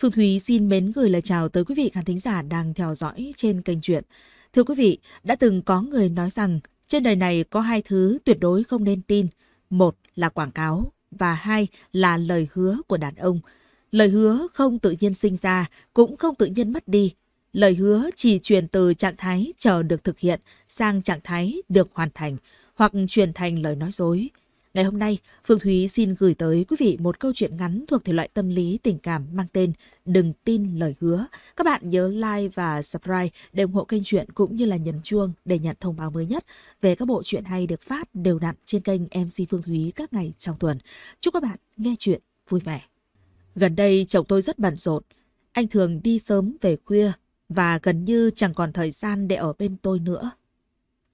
Phương Thúy xin mến gửi lời chào tới quý vị khán thính giả đang theo dõi trên kênh truyện. Thưa quý vị, đã từng có người nói rằng trên đời này có hai thứ tuyệt đối không nên tin. Một là quảng cáo và hai là lời hứa của đàn ông. Lời hứa không tự nhiên sinh ra, cũng không tự nhiên mất đi. Lời hứa chỉ chuyển từ trạng thái chờ được thực hiện sang trạng thái được hoàn thành hoặc chuyển thành lời nói dối. Ngày hôm nay, Phương Thúy xin gửi tới quý vị một câu chuyện ngắn thuộc thể loại tâm lý tình cảm mang tên Đừng tin lời hứa. Các bạn nhớ like và subscribe để ủng hộ kênh truyện cũng như là nhấn chuông để nhận thông báo mới nhất về các bộ truyện hay được phát đều đặn trên kênh MC Phương Thúy các ngày trong tuần. Chúc các bạn nghe chuyện vui vẻ. Gần đây chồng tôi rất bận rộn. Anh thường đi sớm về khuya và gần như chẳng còn thời gian để ở bên tôi nữa.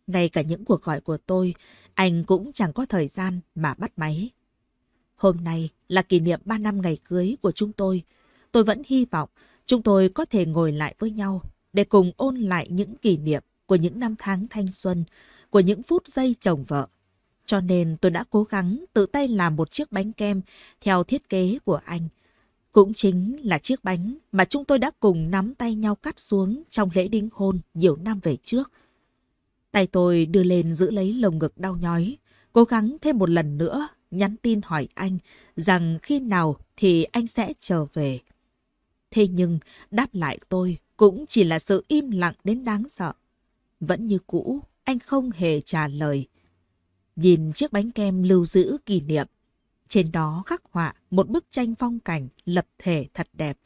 Ngay cả những cuộc gọi của tôi, anh cũng chẳng có thời gian mà bắt máy. Hôm nay là kỷ niệm 3 năm ngày cưới của chúng tôi. Tôi vẫn hy vọng chúng tôi có thể ngồi lại với nhau để cùng ôn lại những kỷ niệm của những năm tháng thanh xuân, của những phút giây chồng vợ. Cho nên tôi đã cố gắng tự tay làm một chiếc bánh kem theo thiết kế của anh. Cũng chính là chiếc bánh mà chúng tôi đã cùng nắm tay nhau cắt xuống trong lễ đính hôn nhiều năm về trước – Tay tôi đưa lên giữ lấy lồng ngực đau nhói, cố gắng thêm một lần nữa nhắn tin hỏi anh rằng khi nào thì anh sẽ trở về. Thế nhưng đáp lại tôi cũng chỉ là sự im lặng đến đáng sợ. Vẫn như cũ, anh không hề trả lời. Nhìn chiếc bánh kem lưu giữ kỷ niệm, trên đó khắc họa một bức tranh phong cảnh lập thể thật đẹp.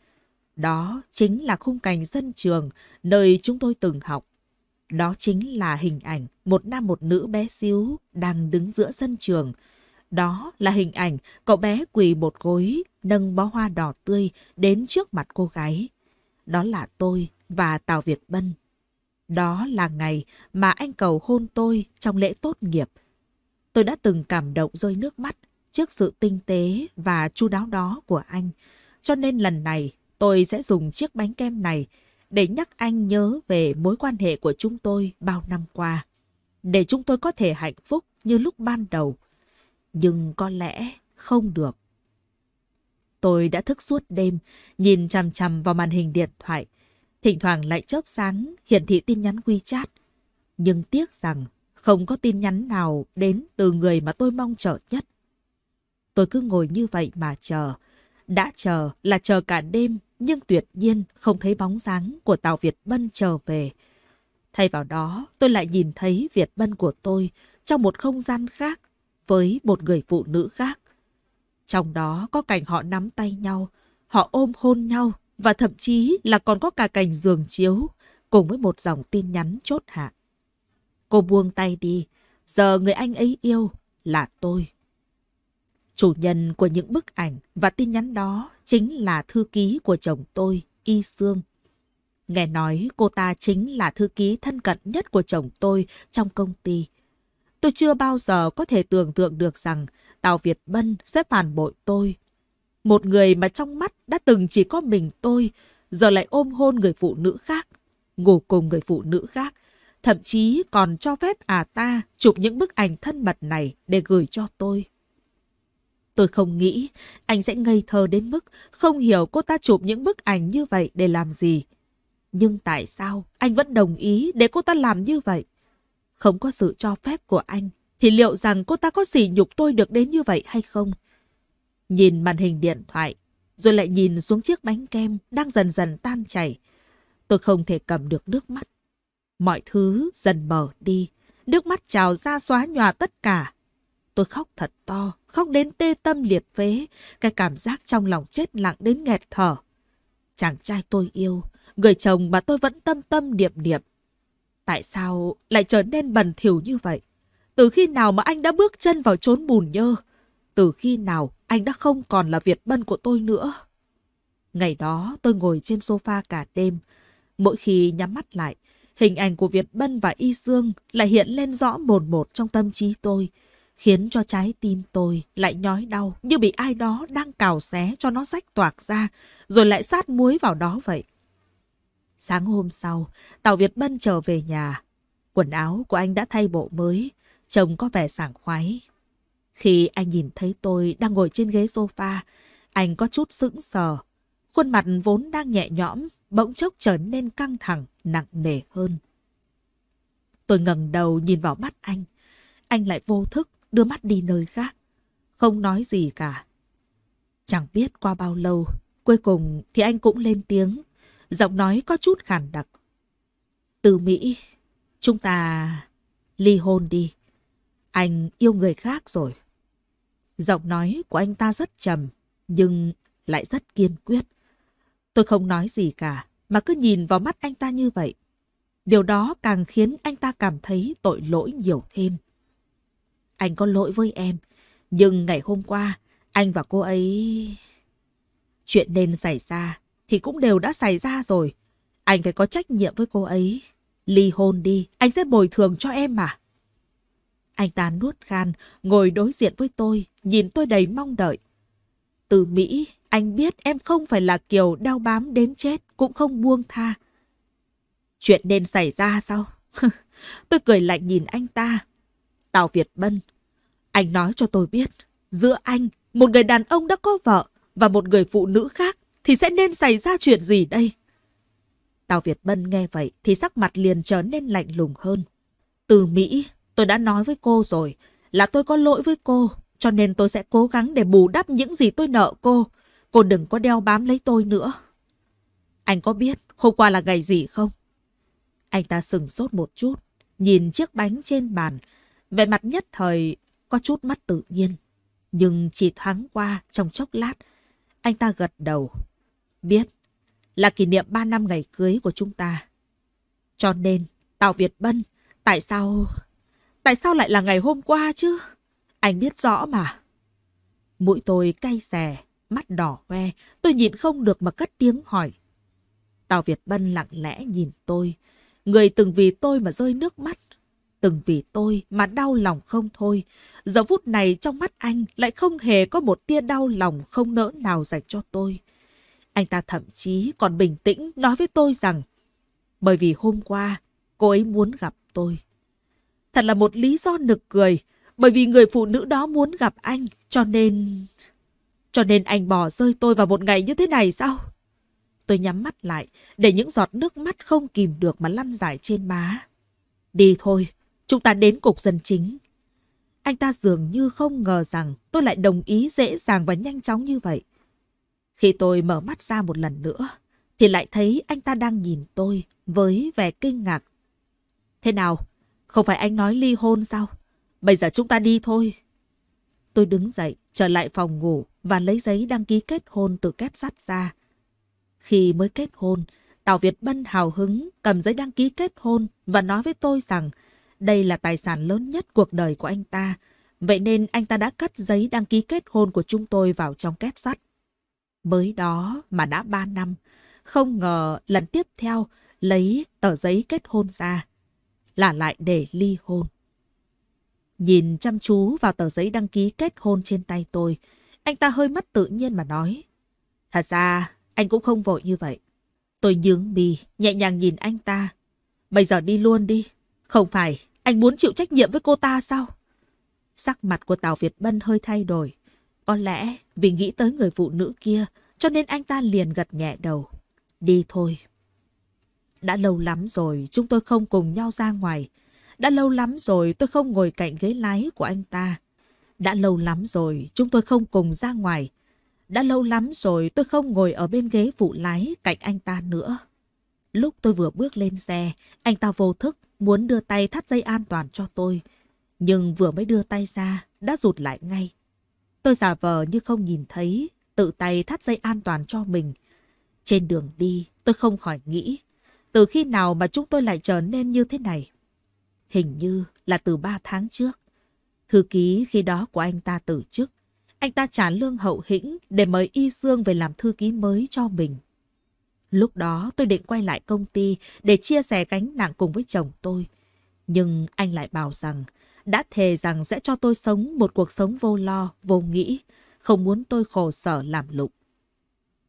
Đó chính là khung cảnh sân trường nơi chúng tôi từng học. Đó chính là hình ảnh một nam một nữ bé xíu đang đứng giữa sân trường. Đó là hình ảnh cậu bé quỳ một gối, nâng bó hoa đỏ tươi đến trước mặt cô gái. Đó là tôi và Tào Việt Bân. Đó là ngày mà anh cầu hôn tôi trong lễ tốt nghiệp. Tôi đã từng cảm động rơi nước mắt trước sự tinh tế và chu đáo đó của anh. Cho nên lần này tôi sẽ dùng chiếc bánh kem này để nhắc anh nhớ về mối quan hệ của chúng tôi bao năm qua, để chúng tôi có thể hạnh phúc như lúc ban đầu. Nhưng có lẽ không được. Tôi đã thức suốt đêm, nhìn chằm chằm vào màn hình điện thoại, thỉnh thoảng lại chớp sáng hiển thị tin nhắn WeChat. Nhưng tiếc rằng không có tin nhắn nào đến từ người mà tôi mong chờ nhất. Tôi cứ ngồi như vậy mà chờ. Đã chờ là chờ cả đêm nhưng tuyệt nhiên không thấy bóng dáng của Tào Việt Bân trở về. Thay vào đó, tôi lại nhìn thấy Việt Bân của tôi trong một không gian khác với một người phụ nữ khác. Trong đó có cảnh họ nắm tay nhau, họ ôm hôn nhau và thậm chí là còn có cả cảnh giường chiếu cùng với một dòng tin nhắn chốt hạ. Cô buông tay đi, giờ người anh ấy yêu là tôi. Chủ nhân của những bức ảnh và tin nhắn đó chính là thư ký của chồng tôi, Y Sương. Nghe nói cô ta chính là thư ký thân cận nhất của chồng tôi trong công ty. Tôi chưa bao giờ có thể tưởng tượng được rằng Tào Việt Bân sẽ phản bội tôi. Một người mà trong mắt đã từng chỉ có mình tôi, giờ lại ôm hôn người phụ nữ khác, ngủ cùng người phụ nữ khác, thậm chí còn cho phép à ta chụp những bức ảnh thân mật này để gửi cho tôi. Tôi không nghĩ anh sẽ ngây thơ đến mức không hiểu cô ta chụp những bức ảnh như vậy để làm gì. Nhưng tại sao anh vẫn đồng ý để cô ta làm như vậy? Không có sự cho phép của anh thì liệu rằng cô ta có sỉ nhục tôi được đến như vậy hay không? Nhìn màn hình điện thoại, rồi lại nhìn xuống chiếc bánh kem đang dần dần tan chảy. Tôi không thể cầm được nước mắt. Mọi thứ dần mở đi, nước mắt trào ra xóa nhòa tất cả. Tôi khóc thật to, khóc đến tê tâm liệt phế, cái cảm giác trong lòng chết lặng đến nghẹt thở. Chàng trai tôi yêu, người chồng mà tôi vẫn tâm tâm niệm niệm. Tại sao lại trở nên bần thiểu như vậy? Từ khi nào mà anh đã bước chân vào chốn bùn nhơ? Từ khi nào anh đã không còn là Việt Bân của tôi nữa? Ngày đó tôi ngồi trên sofa cả đêm. Mỗi khi nhắm mắt lại, hình ảnh của Việt Bân và Y Dương lại hiện lên rõ một một trong tâm trí tôi khiến cho trái tim tôi lại nhói đau như bị ai đó đang cào xé cho nó rách toạc ra, rồi lại sát muối vào đó vậy. Sáng hôm sau, Tào Việt Bân trở về nhà. Quần áo của anh đã thay bộ mới, trông có vẻ sảng khoái. Khi anh nhìn thấy tôi đang ngồi trên ghế sofa, anh có chút sững sờ. Khuôn mặt vốn đang nhẹ nhõm, bỗng chốc trở nên căng thẳng, nặng nề hơn. Tôi ngẩng đầu nhìn vào mắt anh. Anh lại vô thức đưa mắt đi nơi khác, không nói gì cả. Chẳng biết qua bao lâu, cuối cùng thì anh cũng lên tiếng, giọng nói có chút khàn đặc. Từ Mỹ, chúng ta ly hôn đi. Anh yêu người khác rồi. Giọng nói của anh ta rất trầm, nhưng lại rất kiên quyết. Tôi không nói gì cả, mà cứ nhìn vào mắt anh ta như vậy. Điều đó càng khiến anh ta cảm thấy tội lỗi nhiều thêm anh có lỗi với em. Nhưng ngày hôm qua, anh và cô ấy... Chuyện nên xảy ra thì cũng đều đã xảy ra rồi. Anh phải có trách nhiệm với cô ấy. Ly hôn đi, anh sẽ bồi thường cho em mà. Anh ta nuốt gan, ngồi đối diện với tôi, nhìn tôi đầy mong đợi. Từ Mỹ, anh biết em không phải là kiểu đau bám đến chết, cũng không buông tha. Chuyện nên xảy ra sao? tôi cười lạnh nhìn anh ta, Tào Việt Bân. Anh nói cho tôi biết, giữa anh, một người đàn ông đã có vợ và một người phụ nữ khác thì sẽ nên xảy ra chuyện gì đây? Tào Việt Bân nghe vậy thì sắc mặt liền trở nên lạnh lùng hơn. Từ Mỹ, tôi đã nói với cô rồi là tôi có lỗi với cô, cho nên tôi sẽ cố gắng để bù đắp những gì tôi nợ cô. Cô đừng có đeo bám lấy tôi nữa. Anh có biết hôm qua là ngày gì không? Anh ta sừng sốt một chút, nhìn chiếc bánh trên bàn về mặt nhất thời, có chút mắt tự nhiên. Nhưng chỉ thoáng qua trong chốc lát, anh ta gật đầu. Biết, là kỷ niệm 3 năm ngày cưới của chúng ta. Cho nên, Tào Việt Bân, tại sao... Tại sao lại là ngày hôm qua chứ? Anh biết rõ mà. Mũi tôi cay xè, mắt đỏ hoe, tôi nhìn không được mà cất tiếng hỏi. Tào Việt Bân lặng lẽ nhìn tôi, người từng vì tôi mà rơi nước mắt từng vì tôi mà đau lòng không thôi. Giờ phút này trong mắt anh lại không hề có một tia đau lòng không nỡ nào dành cho tôi. Anh ta thậm chí còn bình tĩnh nói với tôi rằng bởi vì hôm qua cô ấy muốn gặp tôi. Thật là một lý do nực cười bởi vì người phụ nữ đó muốn gặp anh cho nên... Cho nên anh bỏ rơi tôi vào một ngày như thế này sao? Tôi nhắm mắt lại để những giọt nước mắt không kìm được mà lăn dài trên má. Đi thôi, Chúng ta đến cục dân chính. Anh ta dường như không ngờ rằng tôi lại đồng ý dễ dàng và nhanh chóng như vậy. Khi tôi mở mắt ra một lần nữa, thì lại thấy anh ta đang nhìn tôi với vẻ kinh ngạc. Thế nào? Không phải anh nói ly hôn sao? Bây giờ chúng ta đi thôi. Tôi đứng dậy, trở lại phòng ngủ và lấy giấy đăng ký kết hôn từ két sắt ra. Khi mới kết hôn, Tào Việt Bân hào hứng cầm giấy đăng ký kết hôn và nói với tôi rằng đây là tài sản lớn nhất cuộc đời của anh ta. Vậy nên anh ta đã cất giấy đăng ký kết hôn của chúng tôi vào trong két sắt. Mới đó mà đã 3 năm. Không ngờ lần tiếp theo lấy tờ giấy kết hôn ra. Là lại để ly hôn. Nhìn chăm chú vào tờ giấy đăng ký kết hôn trên tay tôi. Anh ta hơi mất tự nhiên mà nói. Thật ra anh cũng không vội như vậy. Tôi nhướng bì, nhẹ nhàng nhìn anh ta. Bây giờ đi luôn đi. Không phải anh muốn chịu trách nhiệm với cô ta sao? Sắc mặt của Tào Việt Bân hơi thay đổi. Có lẽ vì nghĩ tới người phụ nữ kia, cho nên anh ta liền gật nhẹ đầu. Đi thôi. Đã lâu lắm rồi chúng tôi không cùng nhau ra ngoài. Đã lâu lắm rồi tôi không ngồi cạnh ghế lái của anh ta. Đã lâu lắm rồi chúng tôi không cùng ra ngoài. Đã lâu lắm rồi tôi không ngồi ở bên ghế phụ lái cạnh anh ta nữa. Lúc tôi vừa bước lên xe, anh ta vô thức muốn đưa tay thắt dây an toàn cho tôi. Nhưng vừa mới đưa tay ra, đã rụt lại ngay. Tôi giả vờ như không nhìn thấy, tự tay thắt dây an toàn cho mình. Trên đường đi, tôi không khỏi nghĩ, từ khi nào mà chúng tôi lại trở nên như thế này? Hình như là từ ba tháng trước. Thư ký khi đó của anh ta từ chức. Anh ta trả lương hậu hĩnh để mời Y Dương về làm thư ký mới cho mình. Lúc đó tôi định quay lại công ty để chia sẻ gánh nặng cùng với chồng tôi. Nhưng anh lại bảo rằng đã thề rằng sẽ cho tôi sống một cuộc sống vô lo, vô nghĩ, không muốn tôi khổ sở làm lụng.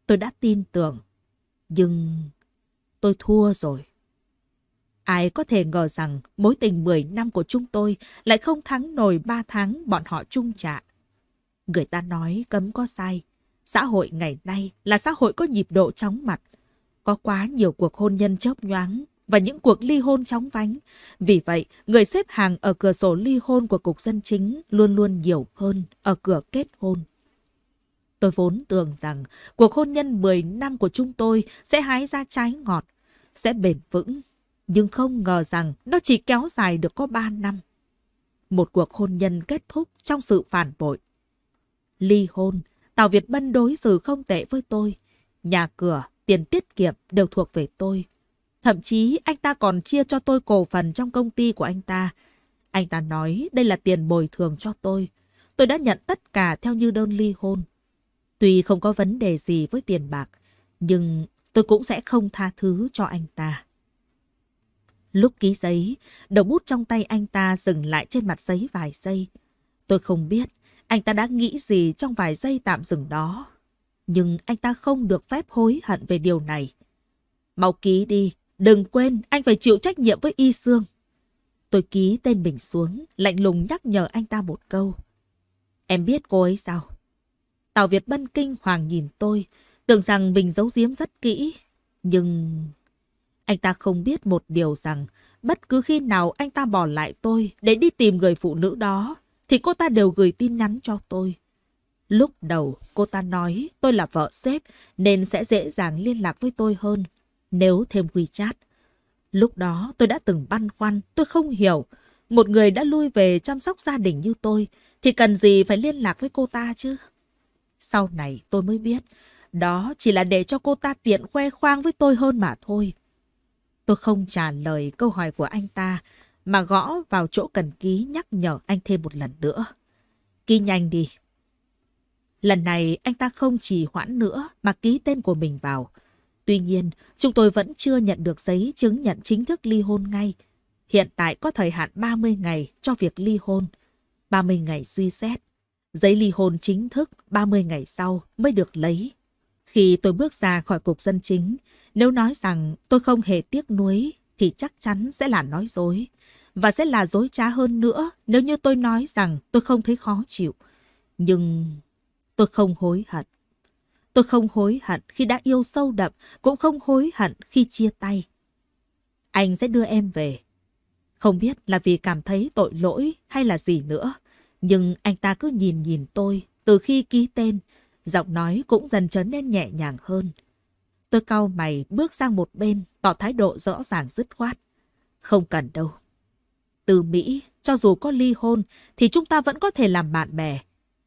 Tôi đã tin tưởng, nhưng tôi thua rồi. Ai có thể ngờ rằng mối tình 10 năm của chúng tôi lại không thắng nổi 3 tháng bọn họ chung trả. Người ta nói cấm có sai. Xã hội ngày nay là xã hội có nhịp độ chóng mặt, có quá nhiều cuộc hôn nhân chớp nhoáng và những cuộc ly hôn chóng vánh. Vì vậy, người xếp hàng ở cửa sổ ly hôn của cục dân chính luôn luôn nhiều hơn ở cửa kết hôn. Tôi vốn tưởng rằng cuộc hôn nhân 10 năm của chúng tôi sẽ hái ra trái ngọt, sẽ bền vững. Nhưng không ngờ rằng nó chỉ kéo dài được có 3 năm. Một cuộc hôn nhân kết thúc trong sự phản bội. Ly hôn, Tào Việt Bân đối xử không tệ với tôi. Nhà cửa, tiền tiết kiệm đều thuộc về tôi. Thậm chí anh ta còn chia cho tôi cổ phần trong công ty của anh ta. Anh ta nói đây là tiền bồi thường cho tôi. Tôi đã nhận tất cả theo như đơn ly hôn. Tuy không có vấn đề gì với tiền bạc, nhưng tôi cũng sẽ không tha thứ cho anh ta. Lúc ký giấy, đầu bút trong tay anh ta dừng lại trên mặt giấy vài giây. Tôi không biết anh ta đã nghĩ gì trong vài giây tạm dừng đó nhưng anh ta không được phép hối hận về điều này. Mau ký đi, đừng quên anh phải chịu trách nhiệm với Y Sương. Tôi ký tên mình xuống, lạnh lùng nhắc nhở anh ta một câu. Em biết cô ấy sao? Tào Việt Bân kinh hoàng nhìn tôi, tưởng rằng mình giấu giếm rất kỹ. Nhưng... Anh ta không biết một điều rằng, bất cứ khi nào anh ta bỏ lại tôi để đi tìm người phụ nữ đó, thì cô ta đều gửi tin nhắn cho tôi. Lúc đầu cô ta nói tôi là vợ sếp nên sẽ dễ dàng liên lạc với tôi hơn nếu thêm WeChat. Lúc đó tôi đã từng băn khoăn, tôi không hiểu. Một người đã lui về chăm sóc gia đình như tôi thì cần gì phải liên lạc với cô ta chứ? Sau này tôi mới biết, đó chỉ là để cho cô ta tiện khoe khoang với tôi hơn mà thôi. Tôi không trả lời câu hỏi của anh ta mà gõ vào chỗ cần ký nhắc nhở anh thêm một lần nữa. Ký nhanh đi, Lần này anh ta không trì hoãn nữa mà ký tên của mình vào. Tuy nhiên, chúng tôi vẫn chưa nhận được giấy chứng nhận chính thức ly hôn ngay. Hiện tại có thời hạn 30 ngày cho việc ly hôn. 30 ngày suy xét. Giấy ly hôn chính thức 30 ngày sau mới được lấy. Khi tôi bước ra khỏi cục dân chính, nếu nói rằng tôi không hề tiếc nuối thì chắc chắn sẽ là nói dối. Và sẽ là dối trá hơn nữa nếu như tôi nói rằng tôi không thấy khó chịu. Nhưng Tôi không hối hận. Tôi không hối hận khi đã yêu sâu đậm, cũng không hối hận khi chia tay. Anh sẽ đưa em về. Không biết là vì cảm thấy tội lỗi hay là gì nữa, nhưng anh ta cứ nhìn nhìn tôi từ khi ký tên, giọng nói cũng dần trở nên nhẹ nhàng hơn. Tôi cau mày bước sang một bên, tỏ thái độ rõ ràng dứt khoát. Không cần đâu. Từ Mỹ, cho dù có ly hôn, thì chúng ta vẫn có thể làm bạn bè.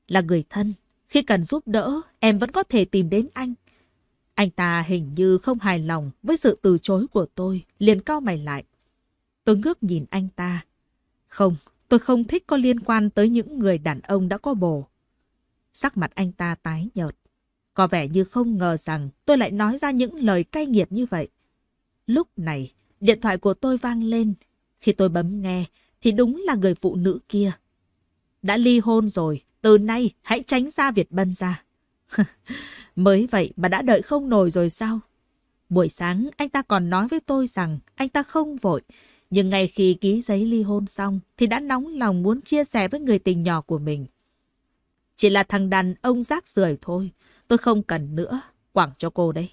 Là người thân, khi cần giúp đỡ, em vẫn có thể tìm đến anh. Anh ta hình như không hài lòng với sự từ chối của tôi, liền cao mày lại. Tôi ngước nhìn anh ta. Không, tôi không thích có liên quan tới những người đàn ông đã có bồ. Sắc mặt anh ta tái nhợt. Có vẻ như không ngờ rằng tôi lại nói ra những lời cay nghiệt như vậy. Lúc này, điện thoại của tôi vang lên. Khi tôi bấm nghe, thì đúng là người phụ nữ kia. Đã ly hôn rồi, từ nay hãy tránh ra Việt Bân ra. Mới vậy mà đã đợi không nổi rồi sao? Buổi sáng anh ta còn nói với tôi rằng anh ta không vội. Nhưng ngay khi ký giấy ly hôn xong thì đã nóng lòng muốn chia sẻ với người tình nhỏ của mình. Chỉ là thằng đàn ông rác rưởi thôi. Tôi không cần nữa. Quảng cho cô đấy.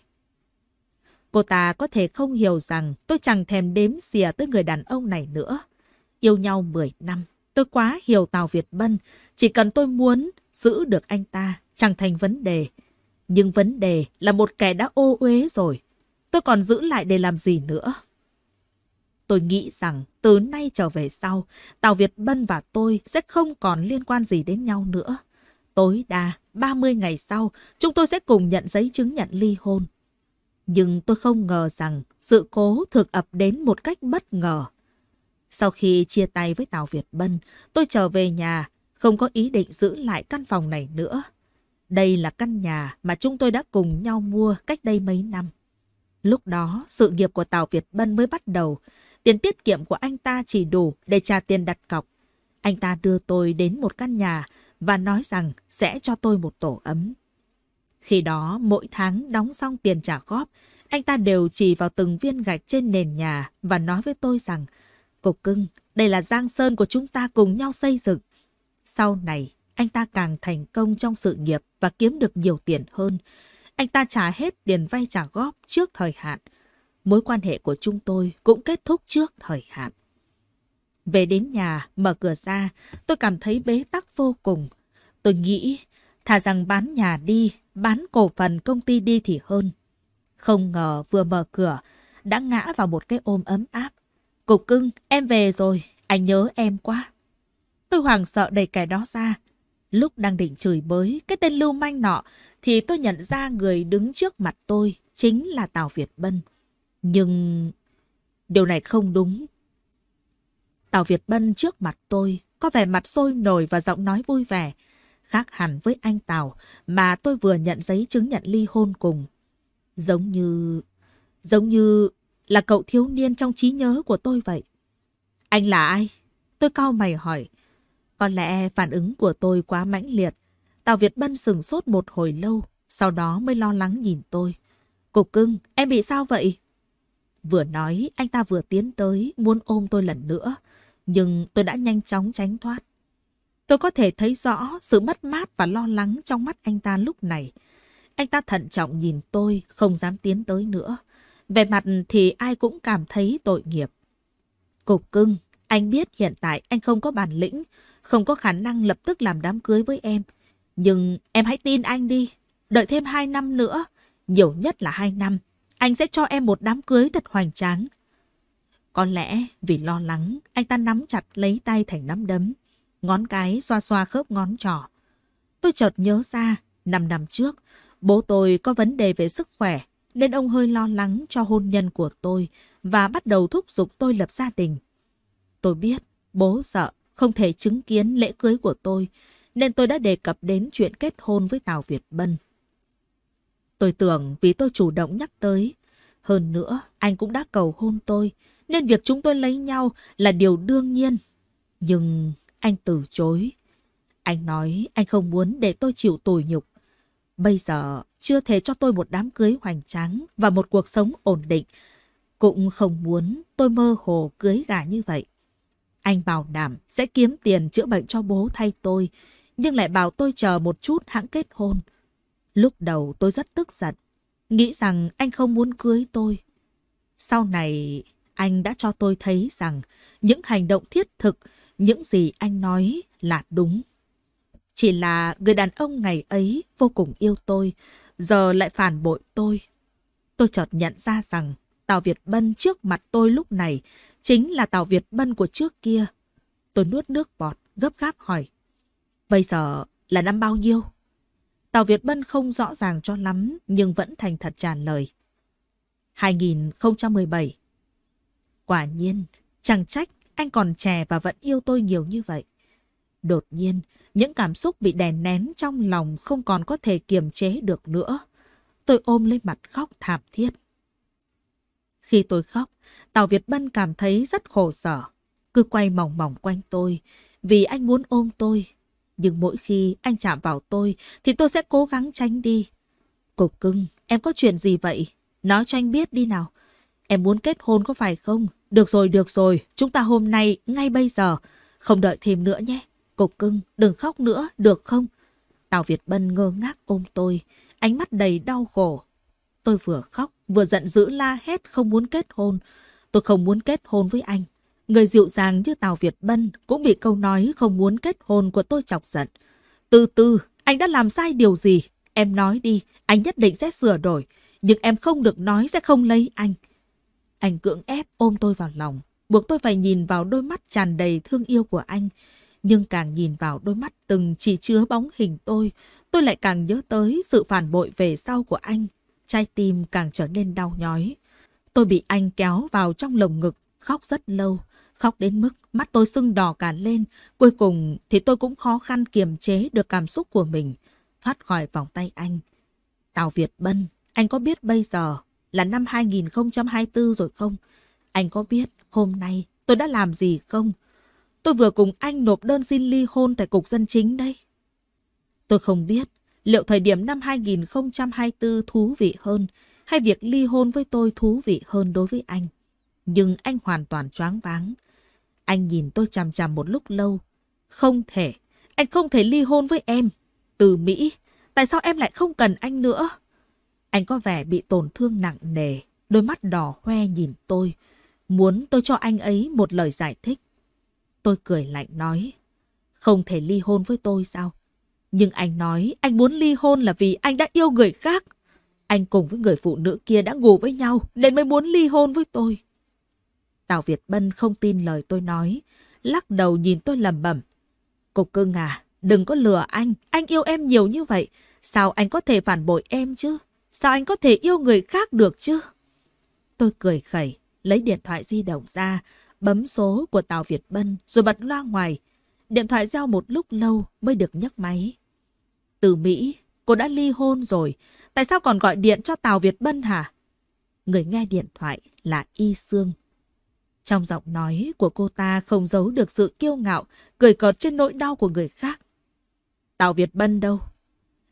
Cô ta có thể không hiểu rằng tôi chẳng thèm đếm xìa tới người đàn ông này nữa. Yêu nhau 10 năm, Tôi quá hiểu Tào Việt Bân, chỉ cần tôi muốn giữ được anh ta chẳng thành vấn đề. Nhưng vấn đề là một kẻ đã ô uế rồi, tôi còn giữ lại để làm gì nữa? Tôi nghĩ rằng từ nay trở về sau, Tào Việt Bân và tôi sẽ không còn liên quan gì đến nhau nữa. Tối đa 30 ngày sau, chúng tôi sẽ cùng nhận giấy chứng nhận ly hôn. Nhưng tôi không ngờ rằng sự cố thực ập đến một cách bất ngờ. Sau khi chia tay với Tào Việt Bân, tôi trở về nhà, không có ý định giữ lại căn phòng này nữa. Đây là căn nhà mà chúng tôi đã cùng nhau mua cách đây mấy năm. Lúc đó, sự nghiệp của Tào Việt Bân mới bắt đầu. Tiền tiết kiệm của anh ta chỉ đủ để trả tiền đặt cọc. Anh ta đưa tôi đến một căn nhà và nói rằng sẽ cho tôi một tổ ấm. Khi đó, mỗi tháng đóng xong tiền trả góp, anh ta đều chỉ vào từng viên gạch trên nền nhà và nói với tôi rằng Cục cưng, đây là giang sơn của chúng ta cùng nhau xây dựng. Sau này, anh ta càng thành công trong sự nghiệp và kiếm được nhiều tiền hơn. Anh ta trả hết tiền vay trả góp trước thời hạn. Mối quan hệ của chúng tôi cũng kết thúc trước thời hạn. Về đến nhà, mở cửa ra, tôi cảm thấy bế tắc vô cùng. Tôi nghĩ, thà rằng bán nhà đi, bán cổ phần công ty đi thì hơn. Không ngờ vừa mở cửa, đã ngã vào một cái ôm ấm áp. Cục cưng, em về rồi, anh nhớ em quá. Tôi hoảng sợ đẩy cái đó ra. Lúc đang định chửi bới cái tên lưu manh nọ thì tôi nhận ra người đứng trước mặt tôi chính là Tào Việt Bân. Nhưng điều này không đúng. Tào Việt Bân trước mặt tôi có vẻ mặt sôi nổi và giọng nói vui vẻ, khác hẳn với anh Tào mà tôi vừa nhận giấy chứng nhận ly hôn cùng. Giống như... giống như là cậu thiếu niên trong trí nhớ của tôi vậy. Anh là ai? Tôi cao mày hỏi. Có lẽ phản ứng của tôi quá mãnh liệt. Tào Việt Bân sừng sốt một hồi lâu, sau đó mới lo lắng nhìn tôi. Cục cưng, em bị sao vậy? Vừa nói, anh ta vừa tiến tới, muốn ôm tôi lần nữa. Nhưng tôi đã nhanh chóng tránh thoát. Tôi có thể thấy rõ sự mất mát và lo lắng trong mắt anh ta lúc này. Anh ta thận trọng nhìn tôi, không dám tiến tới nữa. Về mặt thì ai cũng cảm thấy tội nghiệp. Cục cưng, anh biết hiện tại anh không có bản lĩnh, không có khả năng lập tức làm đám cưới với em. Nhưng em hãy tin anh đi, đợi thêm 2 năm nữa, nhiều nhất là 2 năm, anh sẽ cho em một đám cưới thật hoành tráng. Có lẽ vì lo lắng, anh ta nắm chặt lấy tay thành nắm đấm, ngón cái xoa xoa khớp ngón trỏ. Tôi chợt nhớ ra, 5 năm trước, bố tôi có vấn đề về sức khỏe, nên ông hơi lo lắng cho hôn nhân của tôi và bắt đầu thúc giục tôi lập gia đình. Tôi biết bố sợ không thể chứng kiến lễ cưới của tôi nên tôi đã đề cập đến chuyện kết hôn với Tào Việt Bân. Tôi tưởng vì tôi chủ động nhắc tới. Hơn nữa, anh cũng đã cầu hôn tôi nên việc chúng tôi lấy nhau là điều đương nhiên. Nhưng anh từ chối. Anh nói anh không muốn để tôi chịu tủi nhục Bây giờ chưa thể cho tôi một đám cưới hoành tráng và một cuộc sống ổn định. Cũng không muốn tôi mơ hồ cưới gà như vậy. Anh bảo đảm sẽ kiếm tiền chữa bệnh cho bố thay tôi, nhưng lại bảo tôi chờ một chút hãng kết hôn. Lúc đầu tôi rất tức giận, nghĩ rằng anh không muốn cưới tôi. Sau này, anh đã cho tôi thấy rằng những hành động thiết thực, những gì anh nói là đúng. Chỉ là người đàn ông ngày ấy vô cùng yêu tôi, giờ lại phản bội tôi. Tôi chợt nhận ra rằng Tào Việt Bân trước mặt tôi lúc này chính là Tào Việt Bân của trước kia. Tôi nuốt nước bọt, gấp gáp hỏi. Bây giờ là năm bao nhiêu? Tào Việt Bân không rõ ràng cho lắm nhưng vẫn thành thật trả lời. 2017 Quả nhiên, chẳng trách anh còn trẻ và vẫn yêu tôi nhiều như vậy. Đột nhiên, những cảm xúc bị đè nén trong lòng không còn có thể kiềm chế được nữa. Tôi ôm lên mặt khóc thảm thiết. Khi tôi khóc, Tào Việt Bân cảm thấy rất khổ sở. Cứ quay mỏng mỏng quanh tôi, vì anh muốn ôm tôi. Nhưng mỗi khi anh chạm vào tôi, thì tôi sẽ cố gắng tránh đi. Cục cưng, em có chuyện gì vậy? Nói cho anh biết đi nào. Em muốn kết hôn có phải không? Được rồi, được rồi, chúng ta hôm nay, ngay bây giờ. Không đợi thêm nữa nhé. Cục cưng, đừng khóc nữa, được không? Tào Việt Bân ngơ ngác ôm tôi, ánh mắt đầy đau khổ. Tôi vừa khóc, vừa giận dữ la hét không muốn kết hôn. Tôi không muốn kết hôn với anh. Người dịu dàng như Tào Việt Bân cũng bị câu nói không muốn kết hôn của tôi chọc giận. Từ từ, anh đã làm sai điều gì? Em nói đi, anh nhất định sẽ sửa đổi. Nhưng em không được nói sẽ không lấy anh. Anh cưỡng ép ôm tôi vào lòng, buộc tôi phải nhìn vào đôi mắt tràn đầy thương yêu của anh. Nhưng càng nhìn vào đôi mắt từng chỉ chứa bóng hình tôi, tôi lại càng nhớ tới sự phản bội về sau của anh. Trái tim càng trở nên đau nhói. Tôi bị anh kéo vào trong lồng ngực, khóc rất lâu. Khóc đến mức mắt tôi sưng đỏ cả lên. Cuối cùng thì tôi cũng khó khăn kiềm chế được cảm xúc của mình. Thoát khỏi vòng tay anh. Tào Việt Bân, anh có biết bây giờ là năm 2024 rồi không? Anh có biết hôm nay tôi đã làm gì không? Tôi vừa cùng anh nộp đơn xin ly hôn tại Cục Dân Chính đây. Tôi không biết liệu thời điểm năm 2024 thú vị hơn hay việc ly hôn với tôi thú vị hơn đối với anh. Nhưng anh hoàn toàn choáng váng. Anh nhìn tôi chằm chằm một lúc lâu. Không thể, anh không thể ly hôn với em. Từ Mỹ, tại sao em lại không cần anh nữa? Anh có vẻ bị tổn thương nặng nề, đôi mắt đỏ hoe nhìn tôi. Muốn tôi cho anh ấy một lời giải thích. Tôi cười lạnh nói, không thể ly hôn với tôi sao? Nhưng anh nói anh muốn ly hôn là vì anh đã yêu người khác. Anh cùng với người phụ nữ kia đã ngủ với nhau nên mới muốn ly hôn với tôi. Tào Việt Bân không tin lời tôi nói, lắc đầu nhìn tôi lầm bẩm. cô cưng à, đừng có lừa anh, anh yêu em nhiều như vậy. Sao anh có thể phản bội em chứ? Sao anh có thể yêu người khác được chứ? Tôi cười khẩy, lấy điện thoại di động ra, bấm số của Tào Việt Bân rồi bật loa ngoài. Điện thoại reo một lúc lâu mới được nhấc máy. Từ Mỹ, cô đã ly hôn rồi. Tại sao còn gọi điện cho Tào Việt Bân hả? Người nghe điện thoại là Y Sương. Trong giọng nói của cô ta không giấu được sự kiêu ngạo, cười cợt trên nỗi đau của người khác. Tào Việt Bân đâu?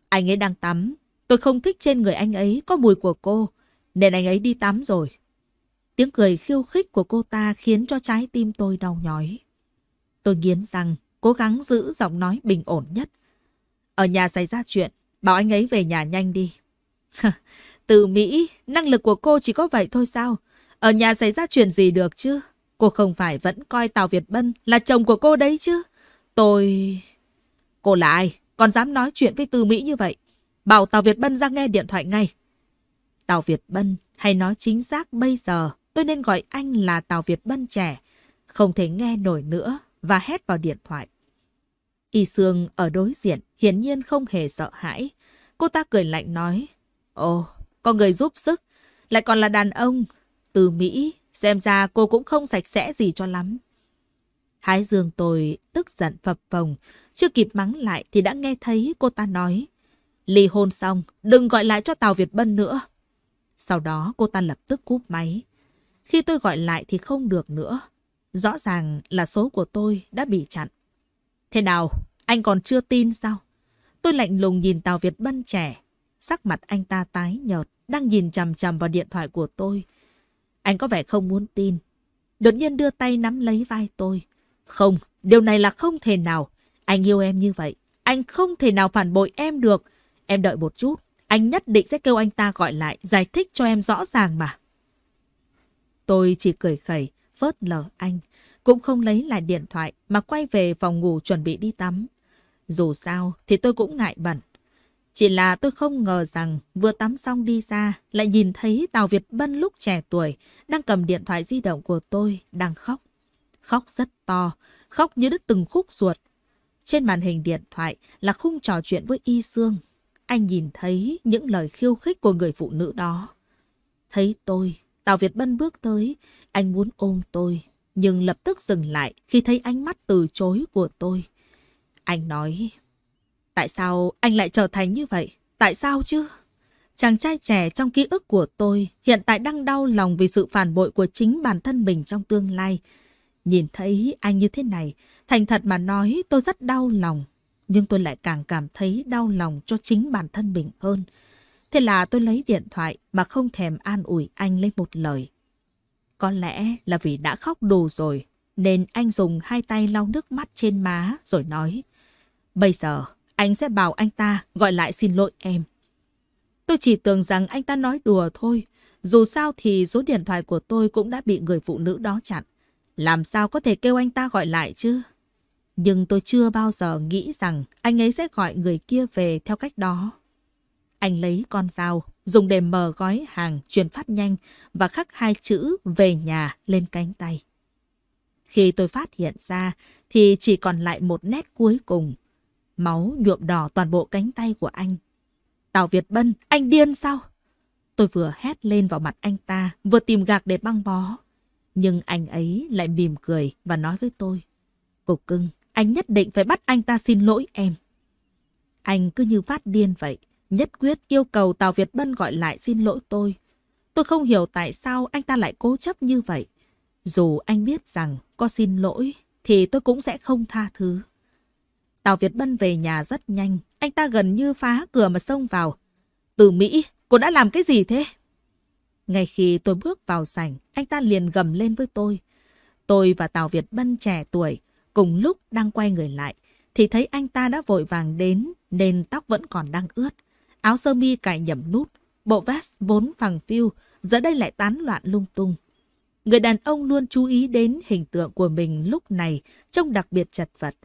Anh ấy đang tắm. Tôi không thích trên người anh ấy có mùi của cô, nên anh ấy đi tắm rồi. Tiếng cười khiêu khích của cô ta khiến cho trái tim tôi đau nhói. Tôi nghiến rằng, cố gắng giữ giọng nói bình ổn nhất. Ở nhà xảy ra chuyện, bảo anh ấy về nhà nhanh đi. Từ Mỹ, năng lực của cô chỉ có vậy thôi sao? Ở nhà xảy ra chuyện gì được chứ? Cô không phải vẫn coi Tào Việt Bân là chồng của cô đấy chứ? Tôi... Cô là ai? Còn dám nói chuyện với Từ Mỹ như vậy? Bảo Tào Việt Bân ra nghe điện thoại ngay. Tào Việt Bân, hay nói chính xác bây giờ, Tôi nên gọi anh là Tào Việt Bân trẻ. Không thể nghe nổi nữa và hét vào điện thoại. Y Sương ở đối diện, hiển nhiên không hề sợ hãi. Cô ta cười lạnh nói, Ồ, có người giúp sức, lại còn là đàn ông. Từ Mỹ, xem ra cô cũng không sạch sẽ gì cho lắm. Thái Dương tôi tức giận phập phồng, chưa kịp mắng lại thì đã nghe thấy cô ta nói, Ly hôn xong, đừng gọi lại cho Tào Việt Bân nữa. Sau đó cô ta lập tức cúp máy. Khi tôi gọi lại thì không được nữa. Rõ ràng là số của tôi đã bị chặn. Thế nào, anh còn chưa tin sao? Tôi lạnh lùng nhìn Tào Việt Bân trẻ. Sắc mặt anh ta tái nhợt, đang nhìn chằm chằm vào điện thoại của tôi. Anh có vẻ không muốn tin. Đột nhiên đưa tay nắm lấy vai tôi. Không, điều này là không thể nào. Anh yêu em như vậy. Anh không thể nào phản bội em được. Em đợi một chút. Anh nhất định sẽ kêu anh ta gọi lại, giải thích cho em rõ ràng mà. Tôi chỉ cười khẩy, phớt lờ anh. Cũng không lấy lại điện thoại mà quay về phòng ngủ chuẩn bị đi tắm. Dù sao thì tôi cũng ngại bẩn. Chỉ là tôi không ngờ rằng vừa tắm xong đi ra lại nhìn thấy Tào Việt Bân lúc trẻ tuổi đang cầm điện thoại di động của tôi đang khóc. Khóc rất to, khóc như đứt từng khúc ruột. Trên màn hình điện thoại là khung trò chuyện với Y Sương. Anh nhìn thấy những lời khiêu khích của người phụ nữ đó. Thấy tôi Tào Việt Bân bước tới, anh muốn ôm tôi, nhưng lập tức dừng lại khi thấy ánh mắt từ chối của tôi. Anh nói, tại sao anh lại trở thành như vậy? Tại sao chứ? Chàng trai trẻ trong ký ức của tôi hiện tại đang đau lòng vì sự phản bội của chính bản thân mình trong tương lai. Nhìn thấy anh như thế này, thành thật mà nói tôi rất đau lòng, nhưng tôi lại càng cảm thấy đau lòng cho chính bản thân mình hơn. Thế là tôi lấy điện thoại mà không thèm an ủi anh lấy một lời. Có lẽ là vì đã khóc đủ rồi, nên anh dùng hai tay lau nước mắt trên má rồi nói. Bây giờ, anh sẽ bảo anh ta gọi lại xin lỗi em. Tôi chỉ tưởng rằng anh ta nói đùa thôi. Dù sao thì số điện thoại của tôi cũng đã bị người phụ nữ đó chặn. Làm sao có thể kêu anh ta gọi lại chứ? Nhưng tôi chưa bao giờ nghĩ rằng anh ấy sẽ gọi người kia về theo cách đó. Anh lấy con dao, dùng để mở gói hàng chuyển phát nhanh và khắc hai chữ về nhà lên cánh tay. Khi tôi phát hiện ra thì chỉ còn lại một nét cuối cùng. Máu nhuộm đỏ toàn bộ cánh tay của anh. Tào Việt Bân, anh điên sao? Tôi vừa hét lên vào mặt anh ta, vừa tìm gạc để băng bó. Nhưng anh ấy lại mỉm cười và nói với tôi. Cục cưng, anh nhất định phải bắt anh ta xin lỗi em. Anh cứ như phát điên vậy nhất quyết yêu cầu Tào Việt Bân gọi lại xin lỗi tôi. Tôi không hiểu tại sao anh ta lại cố chấp như vậy. Dù anh biết rằng có xin lỗi thì tôi cũng sẽ không tha thứ. Tào Việt Bân về nhà rất nhanh, anh ta gần như phá cửa mà xông vào. Từ Mỹ, cô đã làm cái gì thế? Ngay khi tôi bước vào sảnh, anh ta liền gầm lên với tôi. Tôi và Tào Việt Bân trẻ tuổi, cùng lúc đang quay người lại, thì thấy anh ta đã vội vàng đến nên tóc vẫn còn đang ướt. Áo sơ mi cài nhầm nút, bộ vest vốn phẳng phiu, giờ đây lại tán loạn lung tung. Người đàn ông luôn chú ý đến hình tượng của mình lúc này, trông đặc biệt chật vật.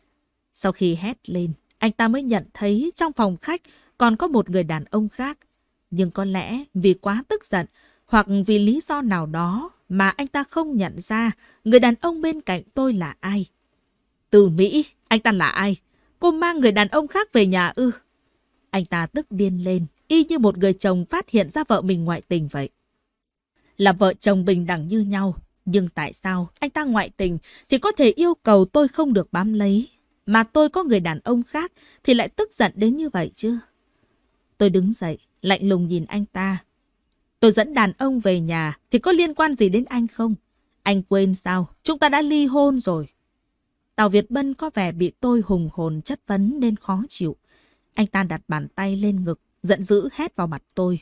Sau khi hét lên, anh ta mới nhận thấy trong phòng khách còn có một người đàn ông khác. Nhưng có lẽ vì quá tức giận hoặc vì lý do nào đó mà anh ta không nhận ra người đàn ông bên cạnh tôi là ai. Từ Mỹ, anh ta là ai? Cô mang người đàn ông khác về nhà ư? Anh ta tức điên lên, y như một người chồng phát hiện ra vợ mình ngoại tình vậy. Là vợ chồng bình đẳng như nhau, nhưng tại sao anh ta ngoại tình thì có thể yêu cầu tôi không được bám lấy, mà tôi có người đàn ông khác thì lại tức giận đến như vậy chứ? Tôi đứng dậy, lạnh lùng nhìn anh ta. Tôi dẫn đàn ông về nhà thì có liên quan gì đến anh không? Anh quên sao? Chúng ta đã ly hôn rồi. Tào Việt Bân có vẻ bị tôi hùng hồn chất vấn nên khó chịu. Anh ta đặt bàn tay lên ngực, giận dữ hét vào mặt tôi.